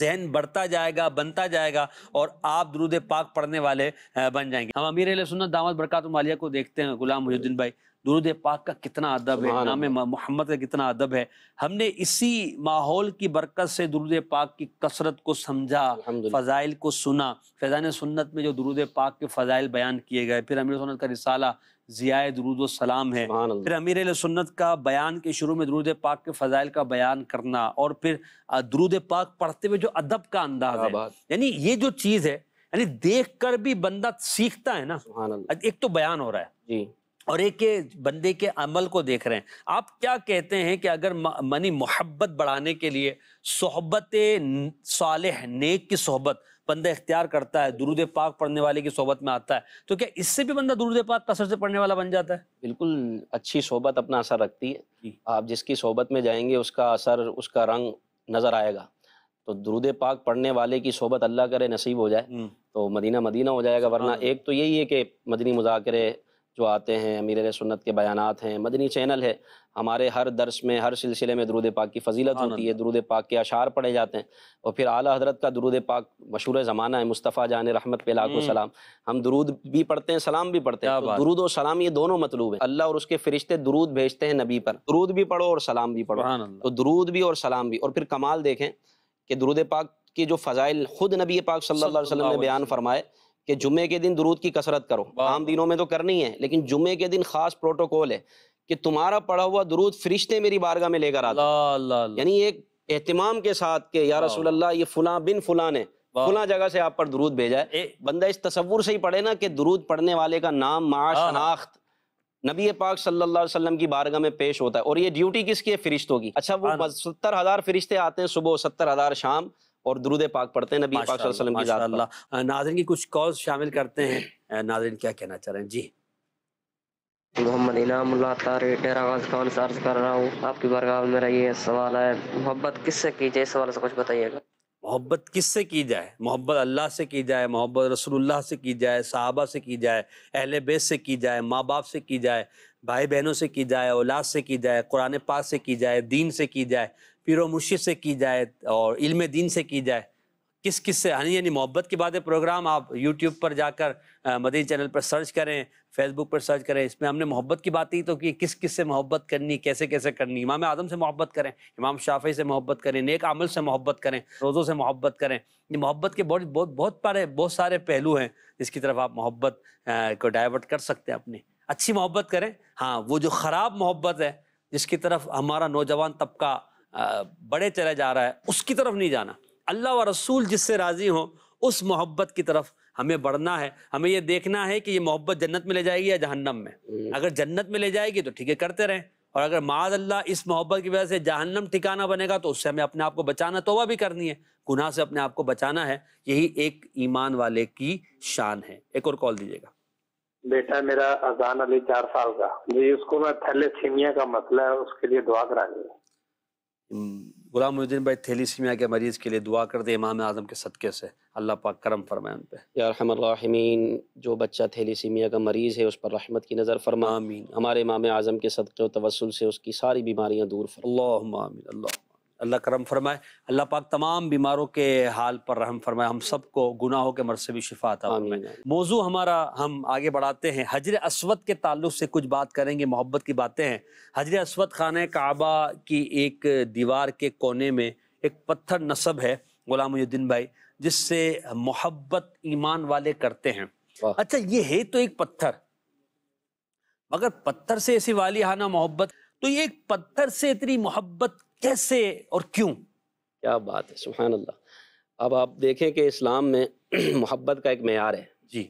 जहन बढ़ता जाएगा बनता जाएगा और आप दरूद पाक पढ़ने वाले बन जाएंगे हम अमीर सुन्नत दामद बरकत मालिया को देखते हैं गुलाम मुहुद्दीन भाई दुरुद पाक का कितना अदब है नाम मोहम्मद का कितना अदब है हमने इसी माहौल की बरकत से दुरुद पाक की कसरत को समझा फ़जाइल को सुना फैज़ान सुन्नत में जो दुरुद पाक के फ़जाइल बयान किए गए फिर अमीर सुन्नत का रिसाला दुरुद सलाम है फिर अमीर सुन्नत का बयान के शुरू में दुरुद पाक के फ़जाइल का बयान करना और फिर दुरुद पाक पढ़ते हुए जो अदब का अंदाज है यानी ये जो चीज़ है यानी देख कर भी बंदा सीखता है ना एक तो बयान हो रहा है जी और एक के बंदे के अमल को देख रहे हैं आप क्या कहते हैं कि अगर मनी मोहब्बत बढ़ाने के लिए सोहबत साल नेक की सोहबत बंदा इख्तियार करता है दुरुद पाक पढ़ने वाले की सोहबत में आता है तो क्या इससे भी बंदा दुरुद पाक कसर से पढ़ने वाला बन जाता है बिल्कुल अच्छी सोहबत अपना असर रखती है आप जिसकी सोहबत में जाएंगे उसका असर उसका रंग नज़र आएगा तो दुरुद पाक पढ़ने वाले की सोहबत अल्लाह करे नसीब हो जाए हम्म। तो मदीना मदीना हो जाएगा वरना एक तो यही है कि मदनी मुजाकरे जो आते हैं अमीर सुन्नत के बयान हैं मदनी चैनल है हमारे हर दर्श में हर सिलसिले में दरूद पाक की फजीलत होती है दरूद पाक के अशार पढ़े जाते हैं और फिर आला हजरत का दरूद पाक मशहूर ज़माना है मुस्तफ़ा जान रहमत पे लाख हम्म। सलाम हम दरूद भी पढ़ते हैं सलाम भी पढ़ते हैं तो दरूद और सलाम ये दोनों मतलूब है अल्लाह और उसके फरिश्ते दरूद भेजते हैं नबी पर दरूद भी पढ़ो और सलाम भी पढ़ो तो दरूद भी और सलाम भी और फिर कमाल देखें कि दरूद पाक के जो फ़ज़ाइल खुद नबी पाक सल्ला वसलम ने बयान फरमाए कि जुमे के दिन दरूद की कसरत करो आम दिनों में तो करनी है लेकिन जुमे के दिन खास प्रोटोकॉल है कि तुम्हारा पढ़ा हुआ दरूद फरिश्ते मेरी बारगाह में लेकर आता यानी एक एहतमाम के साथ के या रसूल अल्लाह ये फुला बिन फुला ने फुला जगह से आप पर दरूद भेजा है बंदा इस तस्वुर से ही पढ़े ना कि दरूद पढ़ने वाले का नाम माश हाँ, हाँ। नाख्त नबी पाक सल्लल्लाहु अलैहि वसल्लम की बारगाह में पेश होता है और ये ड्यूटी किसकी है फरिश्तों की अच्छा वो हाँ सत्तर हज़ार फरिश्ते आते हैं सुबह सत्तर हज़ार शाम और दरुद पाक पढ़ते हैं नबी पाक सल्लल्लाहु अलैहि वसल्लम की नाजरन की कुछ कॉज शामिल करते हैं नाजरन क्या कहना चाह रहे हैं जी मोहम्मद इनाम तारे डेरा गाज खान से अर्ज कर रहा हूँ आपकी बरगाह में मेरा ये सवाल है मोहब्बत किससे की जाए इस सवाल से कुछ बताइएगा मोहब्बत किससे की जाए मोहब्बत अल्लाह से की जाए मोहब्बत रसूलुल्लाह से की जाए साहबा से की जाए अहले बेस से की जाए माँ बाप से की जाए भाई बहनों से की जाए औलाद से की जाए कुरान पाक से की जाए दीन से की जाए पिर मुर्शिद से की जाए और इल्म दीन से की जाए किस किस से हनी यानी मोहब्बत की बातें प्रोग्राम आप यूट्यूब पर जाकर मदनी चैनल पर सर्च करें फेसबुक पर सर्च करें इसमें हमने मोहब्बत की बात तो की तो कि किस किस से मोहब्बत करनी कैसे कैसे करनी इमाम आदम से मोहब्बत करें इमाम शाफी से मोहब्बत करें नेक आमल से मोहब्बत करें रोज़ों से मोहब्बत करें ये मोहब्बत के बहुत बहुत बहुत सारे बहुत सारे पहलू हैं जिसकी तरफ आप मोहब्बत को डाइवर्ट कर सकते हैं अपनी अच्छी मोहब्बत करें हाँ वो जो ख़राब मोहब्बत है जिसकी तरफ हमारा नौजवान तबका बड़े चला जा रहा है उसकी तरफ नहीं जाना अल्लाह व रसूल जिससे राज़ी हों उस मोहब्बत की तरफ हमें बढ़ना है हमें यह देखना है कि ये मोहब्बत जन्नत में ले जाएगी या जहन्नम में हम्म। अगर जन्नत में ले जाएगी तो ठीक है करते रहें और अगर माज अल्लाह इस मोहब्बत की वजह से जहन्नम ठिकाना बनेगा तो उससे हमें अपने आप को बचाना तोबा भी करनी है गुनाह से अपने आप को बचाना है यही एक ईमान वाले की शान है एक और कॉल दीजिएगा बेटा मेरा अजान अली चार साल का जी उसको मैं छिमिया का मसला मतलब है उसके लिए दुआ करानी है गुलाम मुद्दीन भाई थैलीसीमिया के मरीज़ के लिए दुआ कर दे इमाम आज़म के सदक़े से अल्लाह पाक करम फरमाए उन पर यारहमीन जो बच्चा थैलीसीमिया का मरीज़ है उस पर रहमत की नज़र फरमा हमारे इमाम आज़म के सदक़े तवसल से उसकी सारी बीमारियाँ दूर फरमा अल्लाह अल्लाह करम फरमाए अल्लाह पाक तमाम बीमारों के हाल पर रहम फरमाए हम सबको गुनाहों के मर से भी शिफा आता मौजू हमारा हम आगे बढ़ाते हैं हजर असवद के ताल्लुक से कुछ बात करेंगे मोहब्बत की बातें हैं हजर असवद खान काबा की एक दीवार के कोने में एक पत्थर नसब है गुलामुद्दीन भाई जिससे मोहब्बत ईमान वाले करते हैं अच्छा ये है तो एक पत्थर मगर पत्थर से ऐसी वाली हाना मोहब्बत तो ये एक पत्थर से इतनी मोहब्बत कैसे और क्यों क्या बात है सुबहान अल्लाह अब आप देखें कि इस्लाम में मोहब्बत का एक मैार है जी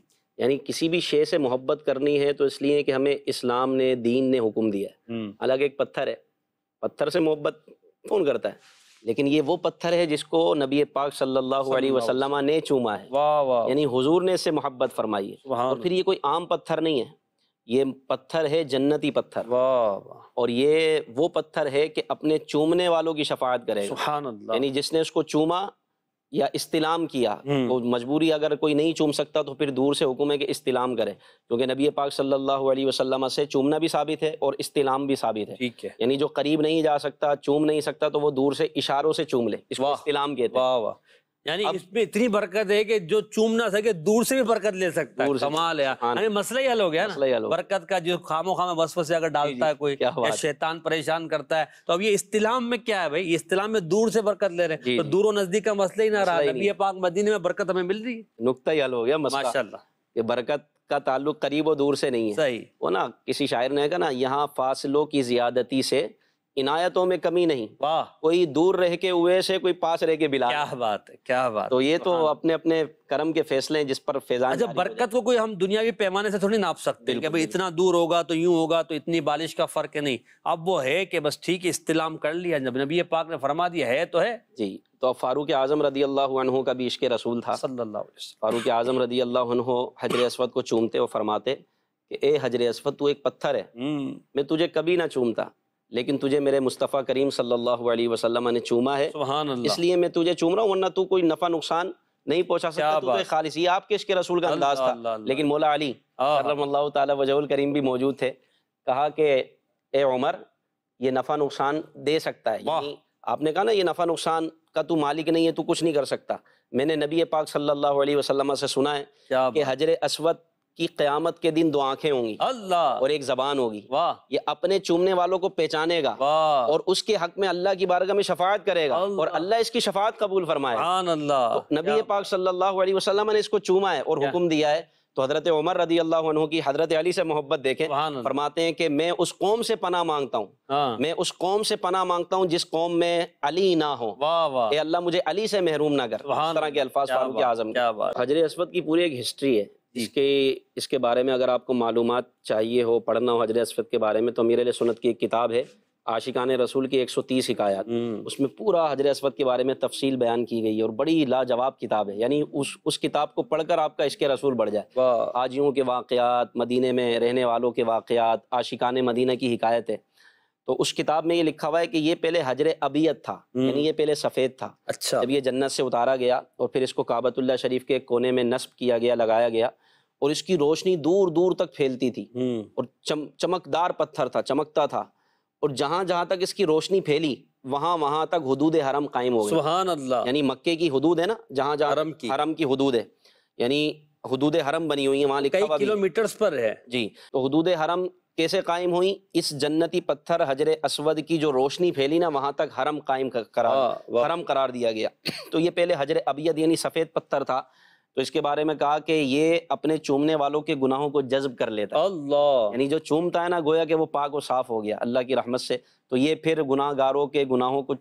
यानी किसी भी शे से मोहब्बत करनी है तो इसलिए कि हमें इस्लाम ने दीन ने हुक्म दिया है हम्म। अलग एक पत्थर है पत्थर से मोहब्बत कौन करता है लेकिन ये वो पत्थर है जिसको नबी पाक सल्लल्लाहु अलैहि वसल्लम ने चूमा है वाह वाह यानी हुजूर ने इससे मोहब्बत फरमाई है और फिर ये कोई आम पत्थर नहीं है ये पत्थर है जन्नती पत्थर वाह और ये वो पत्थर है कि अपने चूमने वालों की शफात करेगा यानी जिसने उसको चूमा या इस्तिलाम किया हम्म। तो मजबूरी अगर कोई नहीं चूम सकता तो फिर दूर से हुक्म है कि इस्तिलाम करे क्योंकि नबी पाक सल्लल्लाहु अलैहि वसल्लम से चूमना भी साबित है और इस्तिलाम भी साबित है ठीक है यानी जो करीब नहीं जा सकता चूम नहीं सकता तो वो दूर से इशारों से चूम ले इसको इस्तिलाम कहते वाह वाह यानी इसमें इतनी बरकत है कि जो चूम ना सके दूर से भी बरकत ले सकता है कमाल हाँ। यानी मसला ही हल हो गया ना बरकत का जो खामो खामे बस वस अगर डालता है कोई या शैतान परेशान करता है तो अब ये इस्तेलाम में क्या है भाई इस्तेलाम में दूर से बरकत ले रहे हैं तो दूर नजदीक का मसला ही ना रहा ये पाक मदीने में बरकत हमें मिल रही है नुकता ही हल हो गया माशा ये बरकत का ताल्लुक करीब और दूर से नहीं है सही वो ना किसी शायर ने कहा ना यहाँ फासलों की ज्यादती से इनायतों में कमी नहीं वाह कोई दूर रह के हुए से कोई पास रह के बिला क्या बात है क्या बात तो ये तो अपने अपने कर्म के फैसले जिस पर फैजान अच्छा बरकत को कोई हम दुनियावी पैमाने से थोड़ी नाप सकते हैं कि भाई इतना दूर होगा तो यूं होगा तो इतनी बारिश का फर्क है नहीं अब वो है कि बस ठीक है इस्तेलाम कर लिया जब नबी पाक ने फरमा दिया है तो है जी तो अब फारूक आजम रदी अल्लाह का भी इश्क रसूल था फारूक आजम रदी अल्लाह हजर असवद को चूमते और फरमाते कि ए हजर असवद तू एक पत्थर है हम्म। मैं तुझे कभी ना चूमता लेकिन तुझे मेरे मुस्तफ़ा करीम सल्लल्लाहु अलैहि वसल्लम ने चूमा है इसलिए मैं तुझे चूम रहा हूँ वरना तू कोई नफ़ा नुकसान नहीं पहुंचा सकता तो खालिश ये आपके इश्क रसूल का अंदाज था लेकिन मौला अली करम तजल करीम भी मौजूद थे कहा कि ए उमर ये नफ़ा नुकसान दे सकता है आपने कहा ना ये नफ़ा नुकसान का तू मालिक नहीं है तू कुछ नहीं कर सकता मैंने नबी पाक सल्लल्लाहु अलैहि वसल्लम से सुना है कि हजर असवद कि क्यामत के दिन दो आंखें होंगी अल्लाह और एक जबान होगी वाह ये अपने चूमने वालों को पहचानेगा वाह और उसके हक में अल्लाह की बारगाह में शफात करेगा और अल्लाह इसकी शफात कबूल फरमाएगा तो नबी पाक सल्लल्लाहु अलैहि वसल्लम ने इसको चूमा है और हुक्म दिया है तो हजरत उमर रदी अल्लाह की हजरत अली से मोहब्बत देखें फरमाते हैं कि मैं उस कौम से पना मांगता हूँ हाँ। मैं उस कौम से पना मांगता हूँ जिस कौम में अली ना हो वाह अल्लाह मुझे अली से महरूम ना कर तरह के अल्फाज फारूक आजम हजर की पूरी एक हिस्ट्री है इसके इसके बारे में अगर आपको मालूम चाहिए हो पढ़ना हो हजर असफ़त के बारे में तो मेरे लिए सुनत की एक किताब है आशिकान रसूल की 130 हिकायत हम्म। उसमें पूरा हजर असफ़त के बारे में तफसील बयान की गई है और बड़ी लाजवाब किताब है यानी उस उस किताब को पढ़कर आपका इसके रसूल बढ़ जाए आजियों के वाक़ात मदीने में रहने वालों के वाक़ात आशिकान मदीना की हिकायत है तो उस किताब में ये लिखा हुआ है कि ये पहले हजर अबियत था हम्म। यानी ये पहले सफ़ेद था अच्छा जब ये जन्नत से उतारा गया और फिर इसको काबतुल्ला शरीफ के कोने में नस्ब किया गया लगाया गया और इसकी रोशनी दूर दूर तक फैलती थी हम्म। और चम, चमकदार पत्थर था चमकता था और जहां जहां तक इसकी रोशनी फैली वहां वहां तक हदूद हरम कायम हो गई यानी मक्के की हदूद है ना जहां जहां हरम की हरम की हदूद है यानी हदूद हरम बनी हुई है वहां लिखा हुआ किलोमीटर्स पर है जी तो हदूद हरम कैसे कायम हुई इस जन्नती पत्थर हजर असवद की जो रोशनी फैली ना वहां तक हरम कायम करार हरम करार दिया गया तो ये पहले हजर अबियद यानी सफेद पत्थर था तो इसके बारे में कहा कि ये अपने चूमने वालों के गुनाहों को जज्ब कर लेता है अल्लाह यानी जो चूमता है ना गोया कि वो पाक और साफ हो गया अल्लाह की रहमत से तो ये फिर गुनाहगारों के गुनाहों को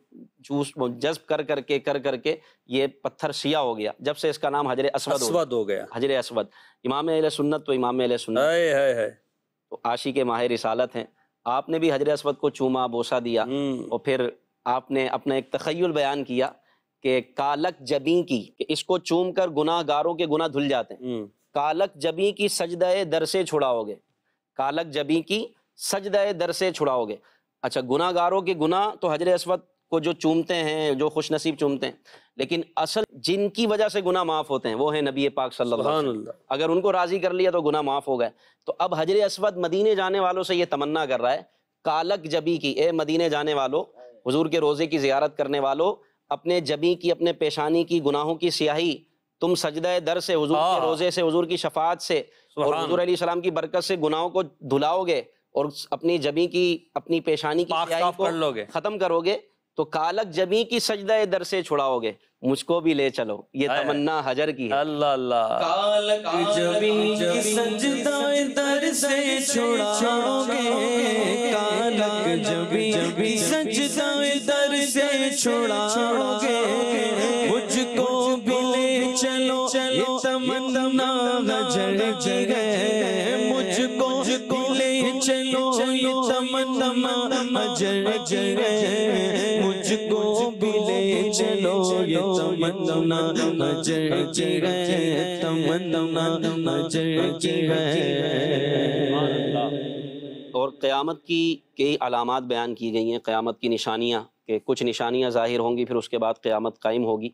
चूस जज्ब कर करके कर करके कर कर ये पत्थर सिया हो गया जब से इसका नाम हजर असवद असवद हो गया हजर असवद इमाम सुन्नत तो इमाम सुन्नत तो आशी के माहिर रिसालत हैं आपने भी हजर असवद को चूमा बोसा दिया हम्म। और फिर आपने अपना एक तखयल बयान किया कि कालक जबी की इसको चूम कर गुनागारों के गुना धुल जाते हैं हम्म। कालक जबी की सजदय दर से छुड़ाओगे कालक जबी की सजदय दर से छुड़ाओगे अच्छा गुनागारों के गुना तो हजर असवद को जो चूमते हैं जो खुश नसीब चूमते हैं लेकिन असल जिनकी वजह से गुना माफ़ होते हैं वो है नबी पाक सल्लल्लाहु अलैहि वसल्लम अगर उनको राज़ी कर लिया तो गुना माफ़ हो गए तो अब हजर असवद मदीने जाने वालों से ये तमन्ना कर रहा है कालक जबी की ए मदीने जाने वालों हजूर के रोज़े की जियारत करने वालों अपने जबी की अपने पेशानी की गुनाहों की सियाही तुम सजदा दर से हुजूर के हाँ। रोजे से हुजूर की शफात से और हुजूर अली सलाम की बरकत से गुनाहों को धुलाओगे और अपनी जबी की अपनी पेशानी की सियाही को खत्म करोगे तो कालक जमी की सजदा दर से छुड़ाओगे मुझको भी ले चलो ये तमन्ना हजर की है अल्लाह अल्लाह कालक जमी की सजदा दर से छुड़ाओगे कालक जमी की सजदा दर से छुड़ाओगे मुझको मिले चलो ये तमन्ना नजर की तमन्ना नजर की और क़यामत की कई अलामत बयान की गई हैं क़यामत की निशानियाँ के कुछ निशानियाँ ज़ाहिर होंगी फिर उसके बाद क़यामत कायम होगी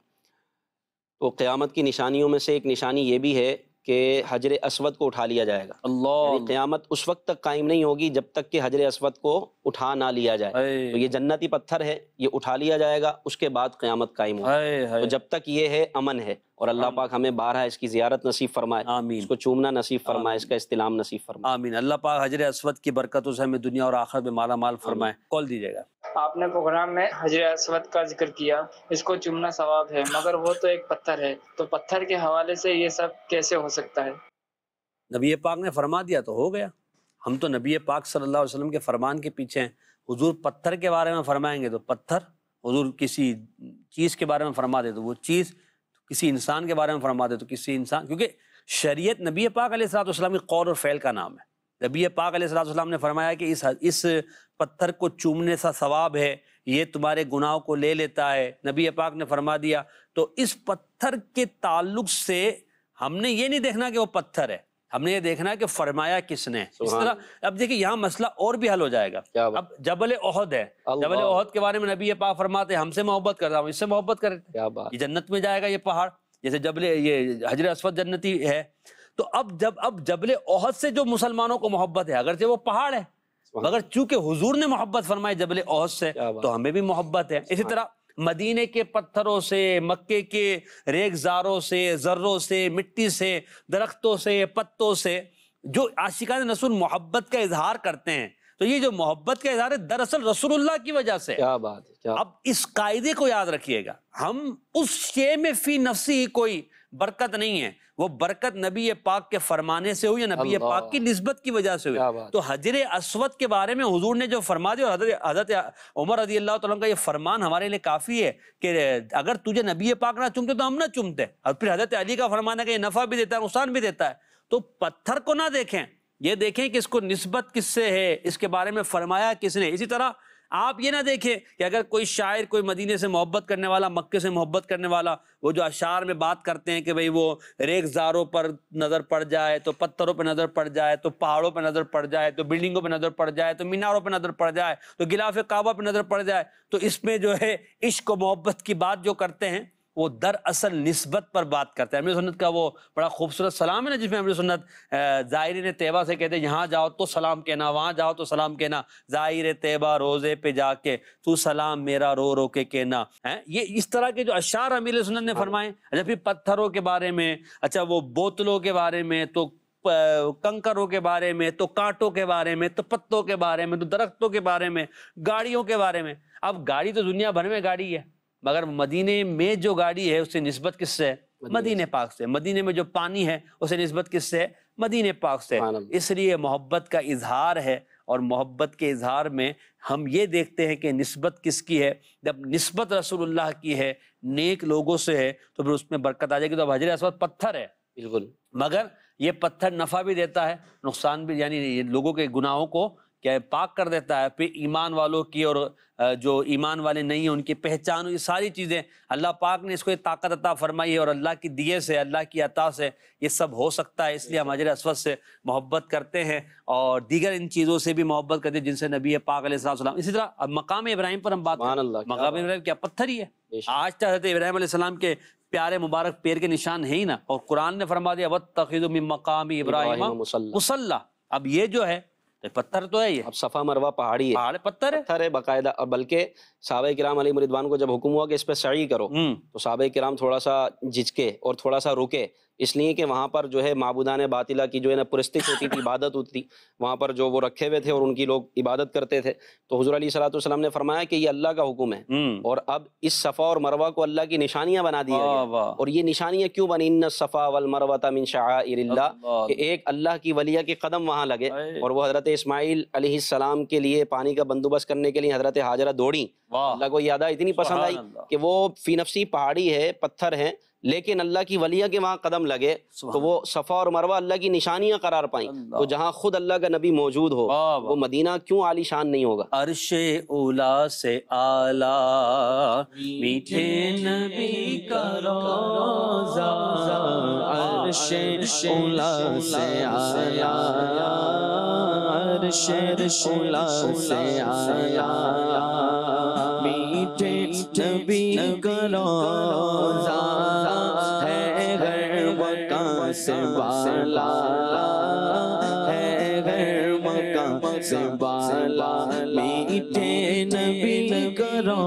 तो क़यामत की निशानियों में से एक निशानी ये भी है कि हजर असवद को उठा लिया जाएगा अल्लाह क़यामत उस वक्त तक कायम नहीं होगी जब तक कि हजर असवद को उठा ना लिया जाए तो ये जन्नती पत्थर है ये उठा लिया जाएगा उसके बाद क़यामत कायम होगी तो जब तक ये है अमन है और अल्लाह पाक हमें बारह इसकी जियारत नसीब फरमाए आमीन इसको चूमना नसीब फरमाए इसका इस्तेमाल नसीब फरमाए आमीन अल्लाह पाक हजर असवद की बरकतों से हमें दुनिया और आखिर में माला माल फरमाए कॉल दीजिएगा आपने प्रोग्राम में हजर असवद का जिक्र किया इसको चूमना सवाब है मगर वो तो एक पत्थर है तो पत्थर के हवाले से ये सब कैसे हो सकता है नबी पाक ने फरमा दिया तो हो गया हम तो नबी पाक सल्लल्लाहु अलैहि वसल्लम के फरमान के पीछे हैं हुजूर पत्थर के बारे में फरमाएंगे तो पत्थर हुजूर किसी चीज़ के बारे में फरमा दे तो वो चीज़ किसी इंसान के बारे में फरमा दे तो किसी इंसान क्योंकि शरीयत नबी पाक सलाम की कौर और फ़ैल का नाम है नबी पाक सलाम ने फरमाया कि इस इस पत्थर को चूमने सा सवाब है ये तुम्हारे गुनाहों को ले लेता है नबी पाक ने फरमा दिया तो इस पत्थर के ताल्लुक से हमने ये नहीं देखना कि वो पत्थर है हमने ये देखना है कि फरमाया किसने इस तरह अब देखिए यहाँ मसला और भी हल हो जाएगा अब जबल ओहद है जबल ओहद के बारे में नबी ये पा फरमाते हमसे मोहब्बत कर रहा हूँ इससे मोहब्बत कर ये जन्नत में जाएगा ये पहाड़ जैसे जबल ये हजर असफद जन्नती है तो अब जब अब जबल ओहद से जो मुसलमानों को मोहब्बत है अगरचे वो पहाड़ है मगर चूंकि हुजूर ने मोहब्बत फरमाई जबल ओहद से तो हमें भी मोहब्बत है इसी तरह मदीने के पत्थरों से मक्के के रेगजारों से जर्रों से मिट्टी से दरख्तों से पत्तों से जो आशिकान रसूल मोहब्बत का इजहार करते हैं तो ये जो मोहब्बत का इजहार है दरअसल रसूलुल्लाह की वजह से क्या बात है क्या अब इस कायदे को याद रखिएगा हम उस शे में फी नफसी कोई बरकत नहीं है वो बरकत नबी पाक के फरमाने से हुई या नबी पाक की नस्बत की वजह से हुई तो हजर असवद के बारे में हजूर ने जो फरमा दिया और हजरत उमर रजी अल्लाह तुम का ये फरमान हमारे लिए काफ़ी है कि अगर तुझे नबी पाक ना चुमते तो हम ना चुमते और फिर हजरत अली का फरमान है कि नफ़ा भी देता है नुकसान भी देता है तो पत्थर को ना देखें ये देखें कि इसको नस्बत किससे है इसके बारे में फरमाया किसने इसी तरह आप ये ना देखें कि अगर कोई शायर कोई मदीने से मोहब्बत करने वाला मक्के से मोहब्बत करने वाला वो जो अशार में बात करते हैं कि भाई वो रेगजारों पर नज़र पड़ जाए तो पत्थरों पर नज़र पड़ जाए तो पहाड़ों पर नज़र पड़ जाए तो बिल्डिंगों पर नज़र पड़ जाए तो मीनारों पर नज़र पड़ जाए तो गिलाफ काबा पर नज़र पड़ जाए तो इसमें जो है इश्क मोहब्बत की बात जो करते हैं वो दरअसल नस्बत पर बात करते हैं अमीर सुन्नत का वो बड़ा खूबसूरत सलाम है ना जिसमें अमीर सुन्नत ज़ाहिर तेबा से कहते हैं यहाँ जाओ तो सलाम कहना वहाँ जाओ तो सलाम कहना ज़ाहिर तेबा रोज़े पे जाके तू सलाम मेरा रो रो के कहना है ये इस तरह के जो अशार अमीर सुन्नत ने फरमाए अच्छा फिर पत्थरों के बारे में अच्छा वो बोतलों के बारे में तो कंकरों के बारे में तो कांटों के बारे में तो पत्तों के बारे में तो दरख्तों के बारे में गाड़ियों के बारे में अब गाड़ी तो दुनिया भर में गाड़ी है मगर मदीने में जो गाड़ी है उससे नस्बत किससे है मदीने पाक से मदीने में जो पानी है उसे नस्बत किससे मदीने पाक से इसलिए मोहब्बत का इजहार है और मोहब्बत के इजहार में हम ये देखते हैं कि नस्बत किसकी है जब नस्बत रसूलुल्लाह की है नेक लोगों से है तो फिर उसमें बरकत आ जाएगी तो अब हजर असवद पत्थर है बिल्कुल मगर ये पत्थर नफ़ा भी देता है नुकसान भी यानी लोगों के गुनाहों को क्या है पाक कर देता है फिर ईमान वालों की और जो ईमान वाले नहीं हैं उनकी पहचान ये सारी चीज़ें अल्लाह पाक ने इसको ताकत अता फरमाई है और अल्लाह की दिए से अल्लाह की अता से ये सब हो सकता है इसलिए हम हजर असवद से मोहब्बत करते हैं और दीगर इन चीज़ों से भी मोहब्बत करते हैं जिनसे नबी पाक सलाम इसी तरह अब मकाम इब्राहिम पर हम बात मकाम इब्राहिम क्या पत्थर ही है आज तक तो हजरत इब्राहिम सलाम के प्यारे मुबारक पैर के निशान है ही ना और कुरान ने फरमा दिया वत तखिद मकामी इब्राहिम मुसल्ला अब ये जो है तो पत्थर तो है ये अब सफा मरवा पहाड़ी है पहाड़ पत्थर है पत्थर है बकायदा और बल्कि साहब किराम अली मरिदवान को जब हुक्म हुआ कि इस पर सही करो हम्म। तो साहब किराम थोड़ा सा झिझके और थोड़ा सा रुके इसलिए कि वहाँ पर जो है ने बातिला की जो है ना पुरस्तिक होती थी इबादत होती थी वहाँ पर जो वो रखे हुए थे और उनकी लोग इबादत करते थे तो हजूर अली सलाम ने फरमाया कि ये अल्लाह का हुक्म है हम्म। और अब इस सफ़ा और मरवा को अल्लाह की निशानियाँ बना दिया और ये निशानियाँ क्यों बनी इन सफ़ा वल मरवा तमिन शाह कि एक अल्लाह की वलिया के कदम वहाँ लगे और वो हज़रत इसमाइल सलाम के लिए पानी का बंदोबस्त करने के लिए हज़रत हाजरा दौड़ी अल्लाह को यादा इतनी पसंद आई कि वो फी नफसी पहाड़ी है पत्थर है लेकिन अल्लाह की वलिया के वहाँ कदम लगे तो वो सफ़ा और मरवा अल्लाह की निशानियाँ करार पाई तो जहाँ खुद अल्लाह का नबी मौजूद हो वो मदीना क्यों आलिशान नहीं होगा अरशे उला से आला मीठे नबी करो से आया से मीठे नबी करो से बाला है घर मका से बाला मीठे नबी करो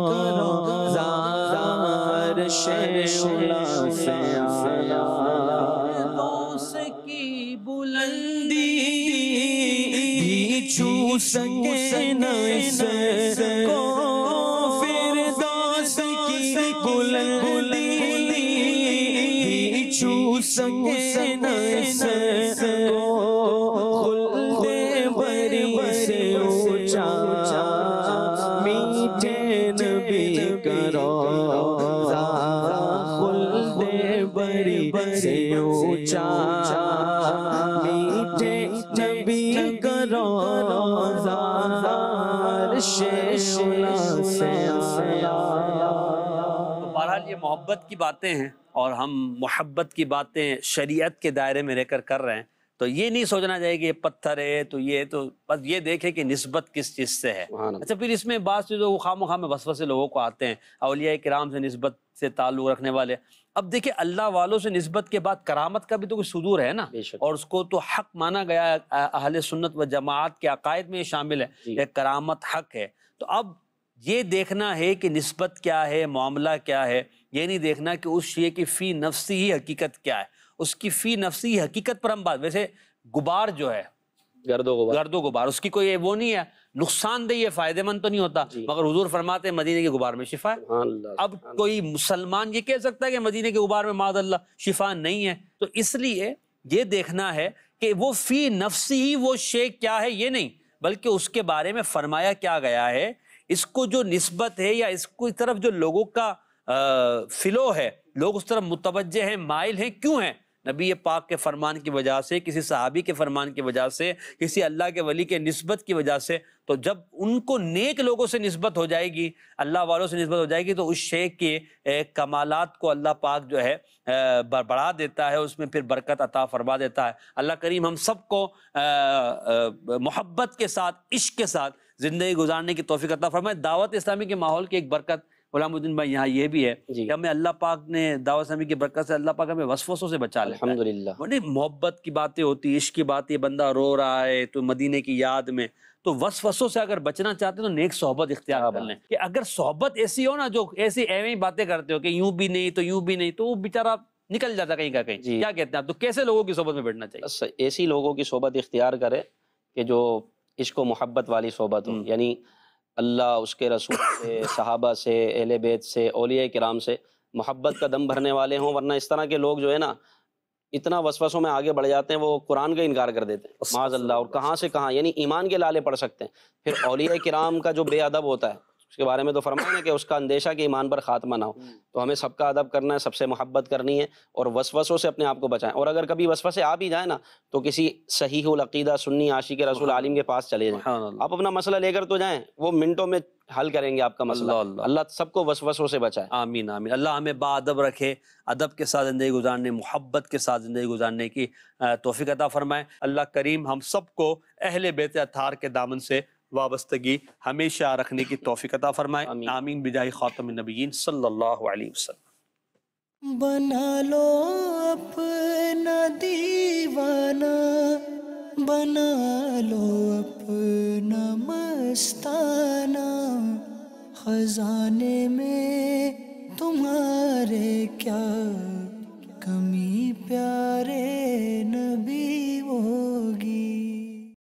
जार शेला से आला की बुलंदी छू सके न तो बहरहाल ये मोहब्बत की बातें हैं और हम मोहब्बत की बातें शरीयत के दायरे में रहकर कर रहे हैं तो ये नहीं सोचना चाहिए कि ये पत्थर है तो ये तो बस ये देखे कि नस्बत किस चीज़ से है अच्छा फिर इसमें बात जो खाम खाम बस वसवसे लोगों को आते हैं अलिया कराम से नस्बत से ताल्लुक़ रखने वाले अब देखिए अल्लाह वालों से नस्बत के बाद करामत का भी तो कोई सुदूर है ना और उसको तो हक माना गया अहल सुन्नत व जमात के अकायद में शामिल है यह करामत हक है तो अब ये देखना है कि नस्बत क्या है मामला क्या है ये नहीं देखना कि उस शे की फ़ी नफसी ही हकीकत क्या है उसकी फ़ी नफसी ही हकीकत पर हम बात वैसे गुबार जो है गर्दो गुबार गर्दो गुबार उसकी कोई वो नहीं है नुकसानदेह है फायदेमंद तो नहीं होता मगर हजूर फरमाते हैं मदीने के गुबार में शिफा है अब कोई मुसलमान ये कह सकता है कि मदीने के गुबार में माद अल्लाह शिफा नहीं है तो इसलिए ये देखना है कि वो फी नफसी ही वो शे क्या है ये नहीं बल्कि उसके बारे में फरमाया क्या गया है इसको जो नस्बत है या इसको इस तरफ जो लोगों का फिलो है लोग उस तरफ मुतवजह हैं माइल हैं क्यों हैं नबी पाक के फरमान की वजह से किसी सहाबी के फरमान की वजह से किसी अल्लाह के वली के नस्बत की वजह से तो जब उनको नेक लोगों से नस्बत हो जाएगी अल्लाह वालों से नस्बत हो जाएगी तो उस शे के कमालत को अल्लाह पाक जो है बढ़ा देता है उसमें फिर बरकत अता फरमा देता है अल्लाह करीम हम सबको मोहब्बत के साथ इश्क के साथ ज़िंदगी गुजारने की तोफ़ी अता फरमाए दावत इस्लामी के माहौल की एक बरकत गुलामुद्दीन भाई यहाँ ये भी है कि हमें अल्लाह पाक ने दावा समी की बरकत से अल्लाह पाक हमें वसफसों से बचा लिया बड़ी मोहब्बत की बातें होती है इश्क की बात ये बंदा रो रहा है तो मदीने की याद में तो वसफसों से अगर बचना चाहते हो तो नेक सोहबत इख्तियार कर लें कि अगर सोहबत ऐसी हो ना जो ऐसी एवं बातें करते हो कि यूं भी नहीं तो यूं भी नहीं तो वो बेचारा निकल जाता कहीं का कहीं क्या कहते हैं आप तो कैसे लोगों की सोबत में बैठना चाहिए ऐसी लोगों की सोहबत इख्तियार करें कि जो इश्क मोहब्बत वाली सोबत हो हम्म। यानी अल्लाह उसके रसूल से सहाबा से अहल बैत से ओलिया कराम से मोहब्बत का दम भरने वाले हों वरना इस तरह के लोग जो है ना इतना वसवसों में आगे बढ़ जाते हैं वो कुरान का इनकार कर देते हैं माज अल्लाह और कहाँ से कहाँ यानी ईमान के लाले पढ़ सकते हैं फिर अलिया कराम का जो बेअदब होता है उसके बारे में तो फरमाया कि उसका अंदेशा कि ईमान पर खात्मा ना हो हम्म। तो हमें सबका अदब करना है सबसे मोहब्बत करनी है और वसवसों से अपने आप को बचाएं और अगर कभी वसवसे आ भी जाए ना तो किसी सही अकीदा सुन्नी आशी के रसूल आलिम के पास चले जाएं आप अपना मसला लेकर तो जाएं वो मिनटों में हल करेंगे आपका मसला अल्लाह सबको वसवसों से बचाए आमीन आमीन अल्लाह हमें बाब रखे अदब के साथ ज़िंदगी गुजारने मोहब्बत के साथ ज़िंदगी गुजारने की तोफ़ी अता अल्लाह करीम हम सबको अहले बेत के दामन से वाबस्तगी हमेशा रखने की तोफिकता फरमाए आमीन बिजाई ख़ातम नबीन सल्लल्लाहु अलैहि वसल्लम बना लो अपना दीवाना बना लो अपना मस्ताना खजाने में तुम्हारे क्या कमी प्यारे नबी होगी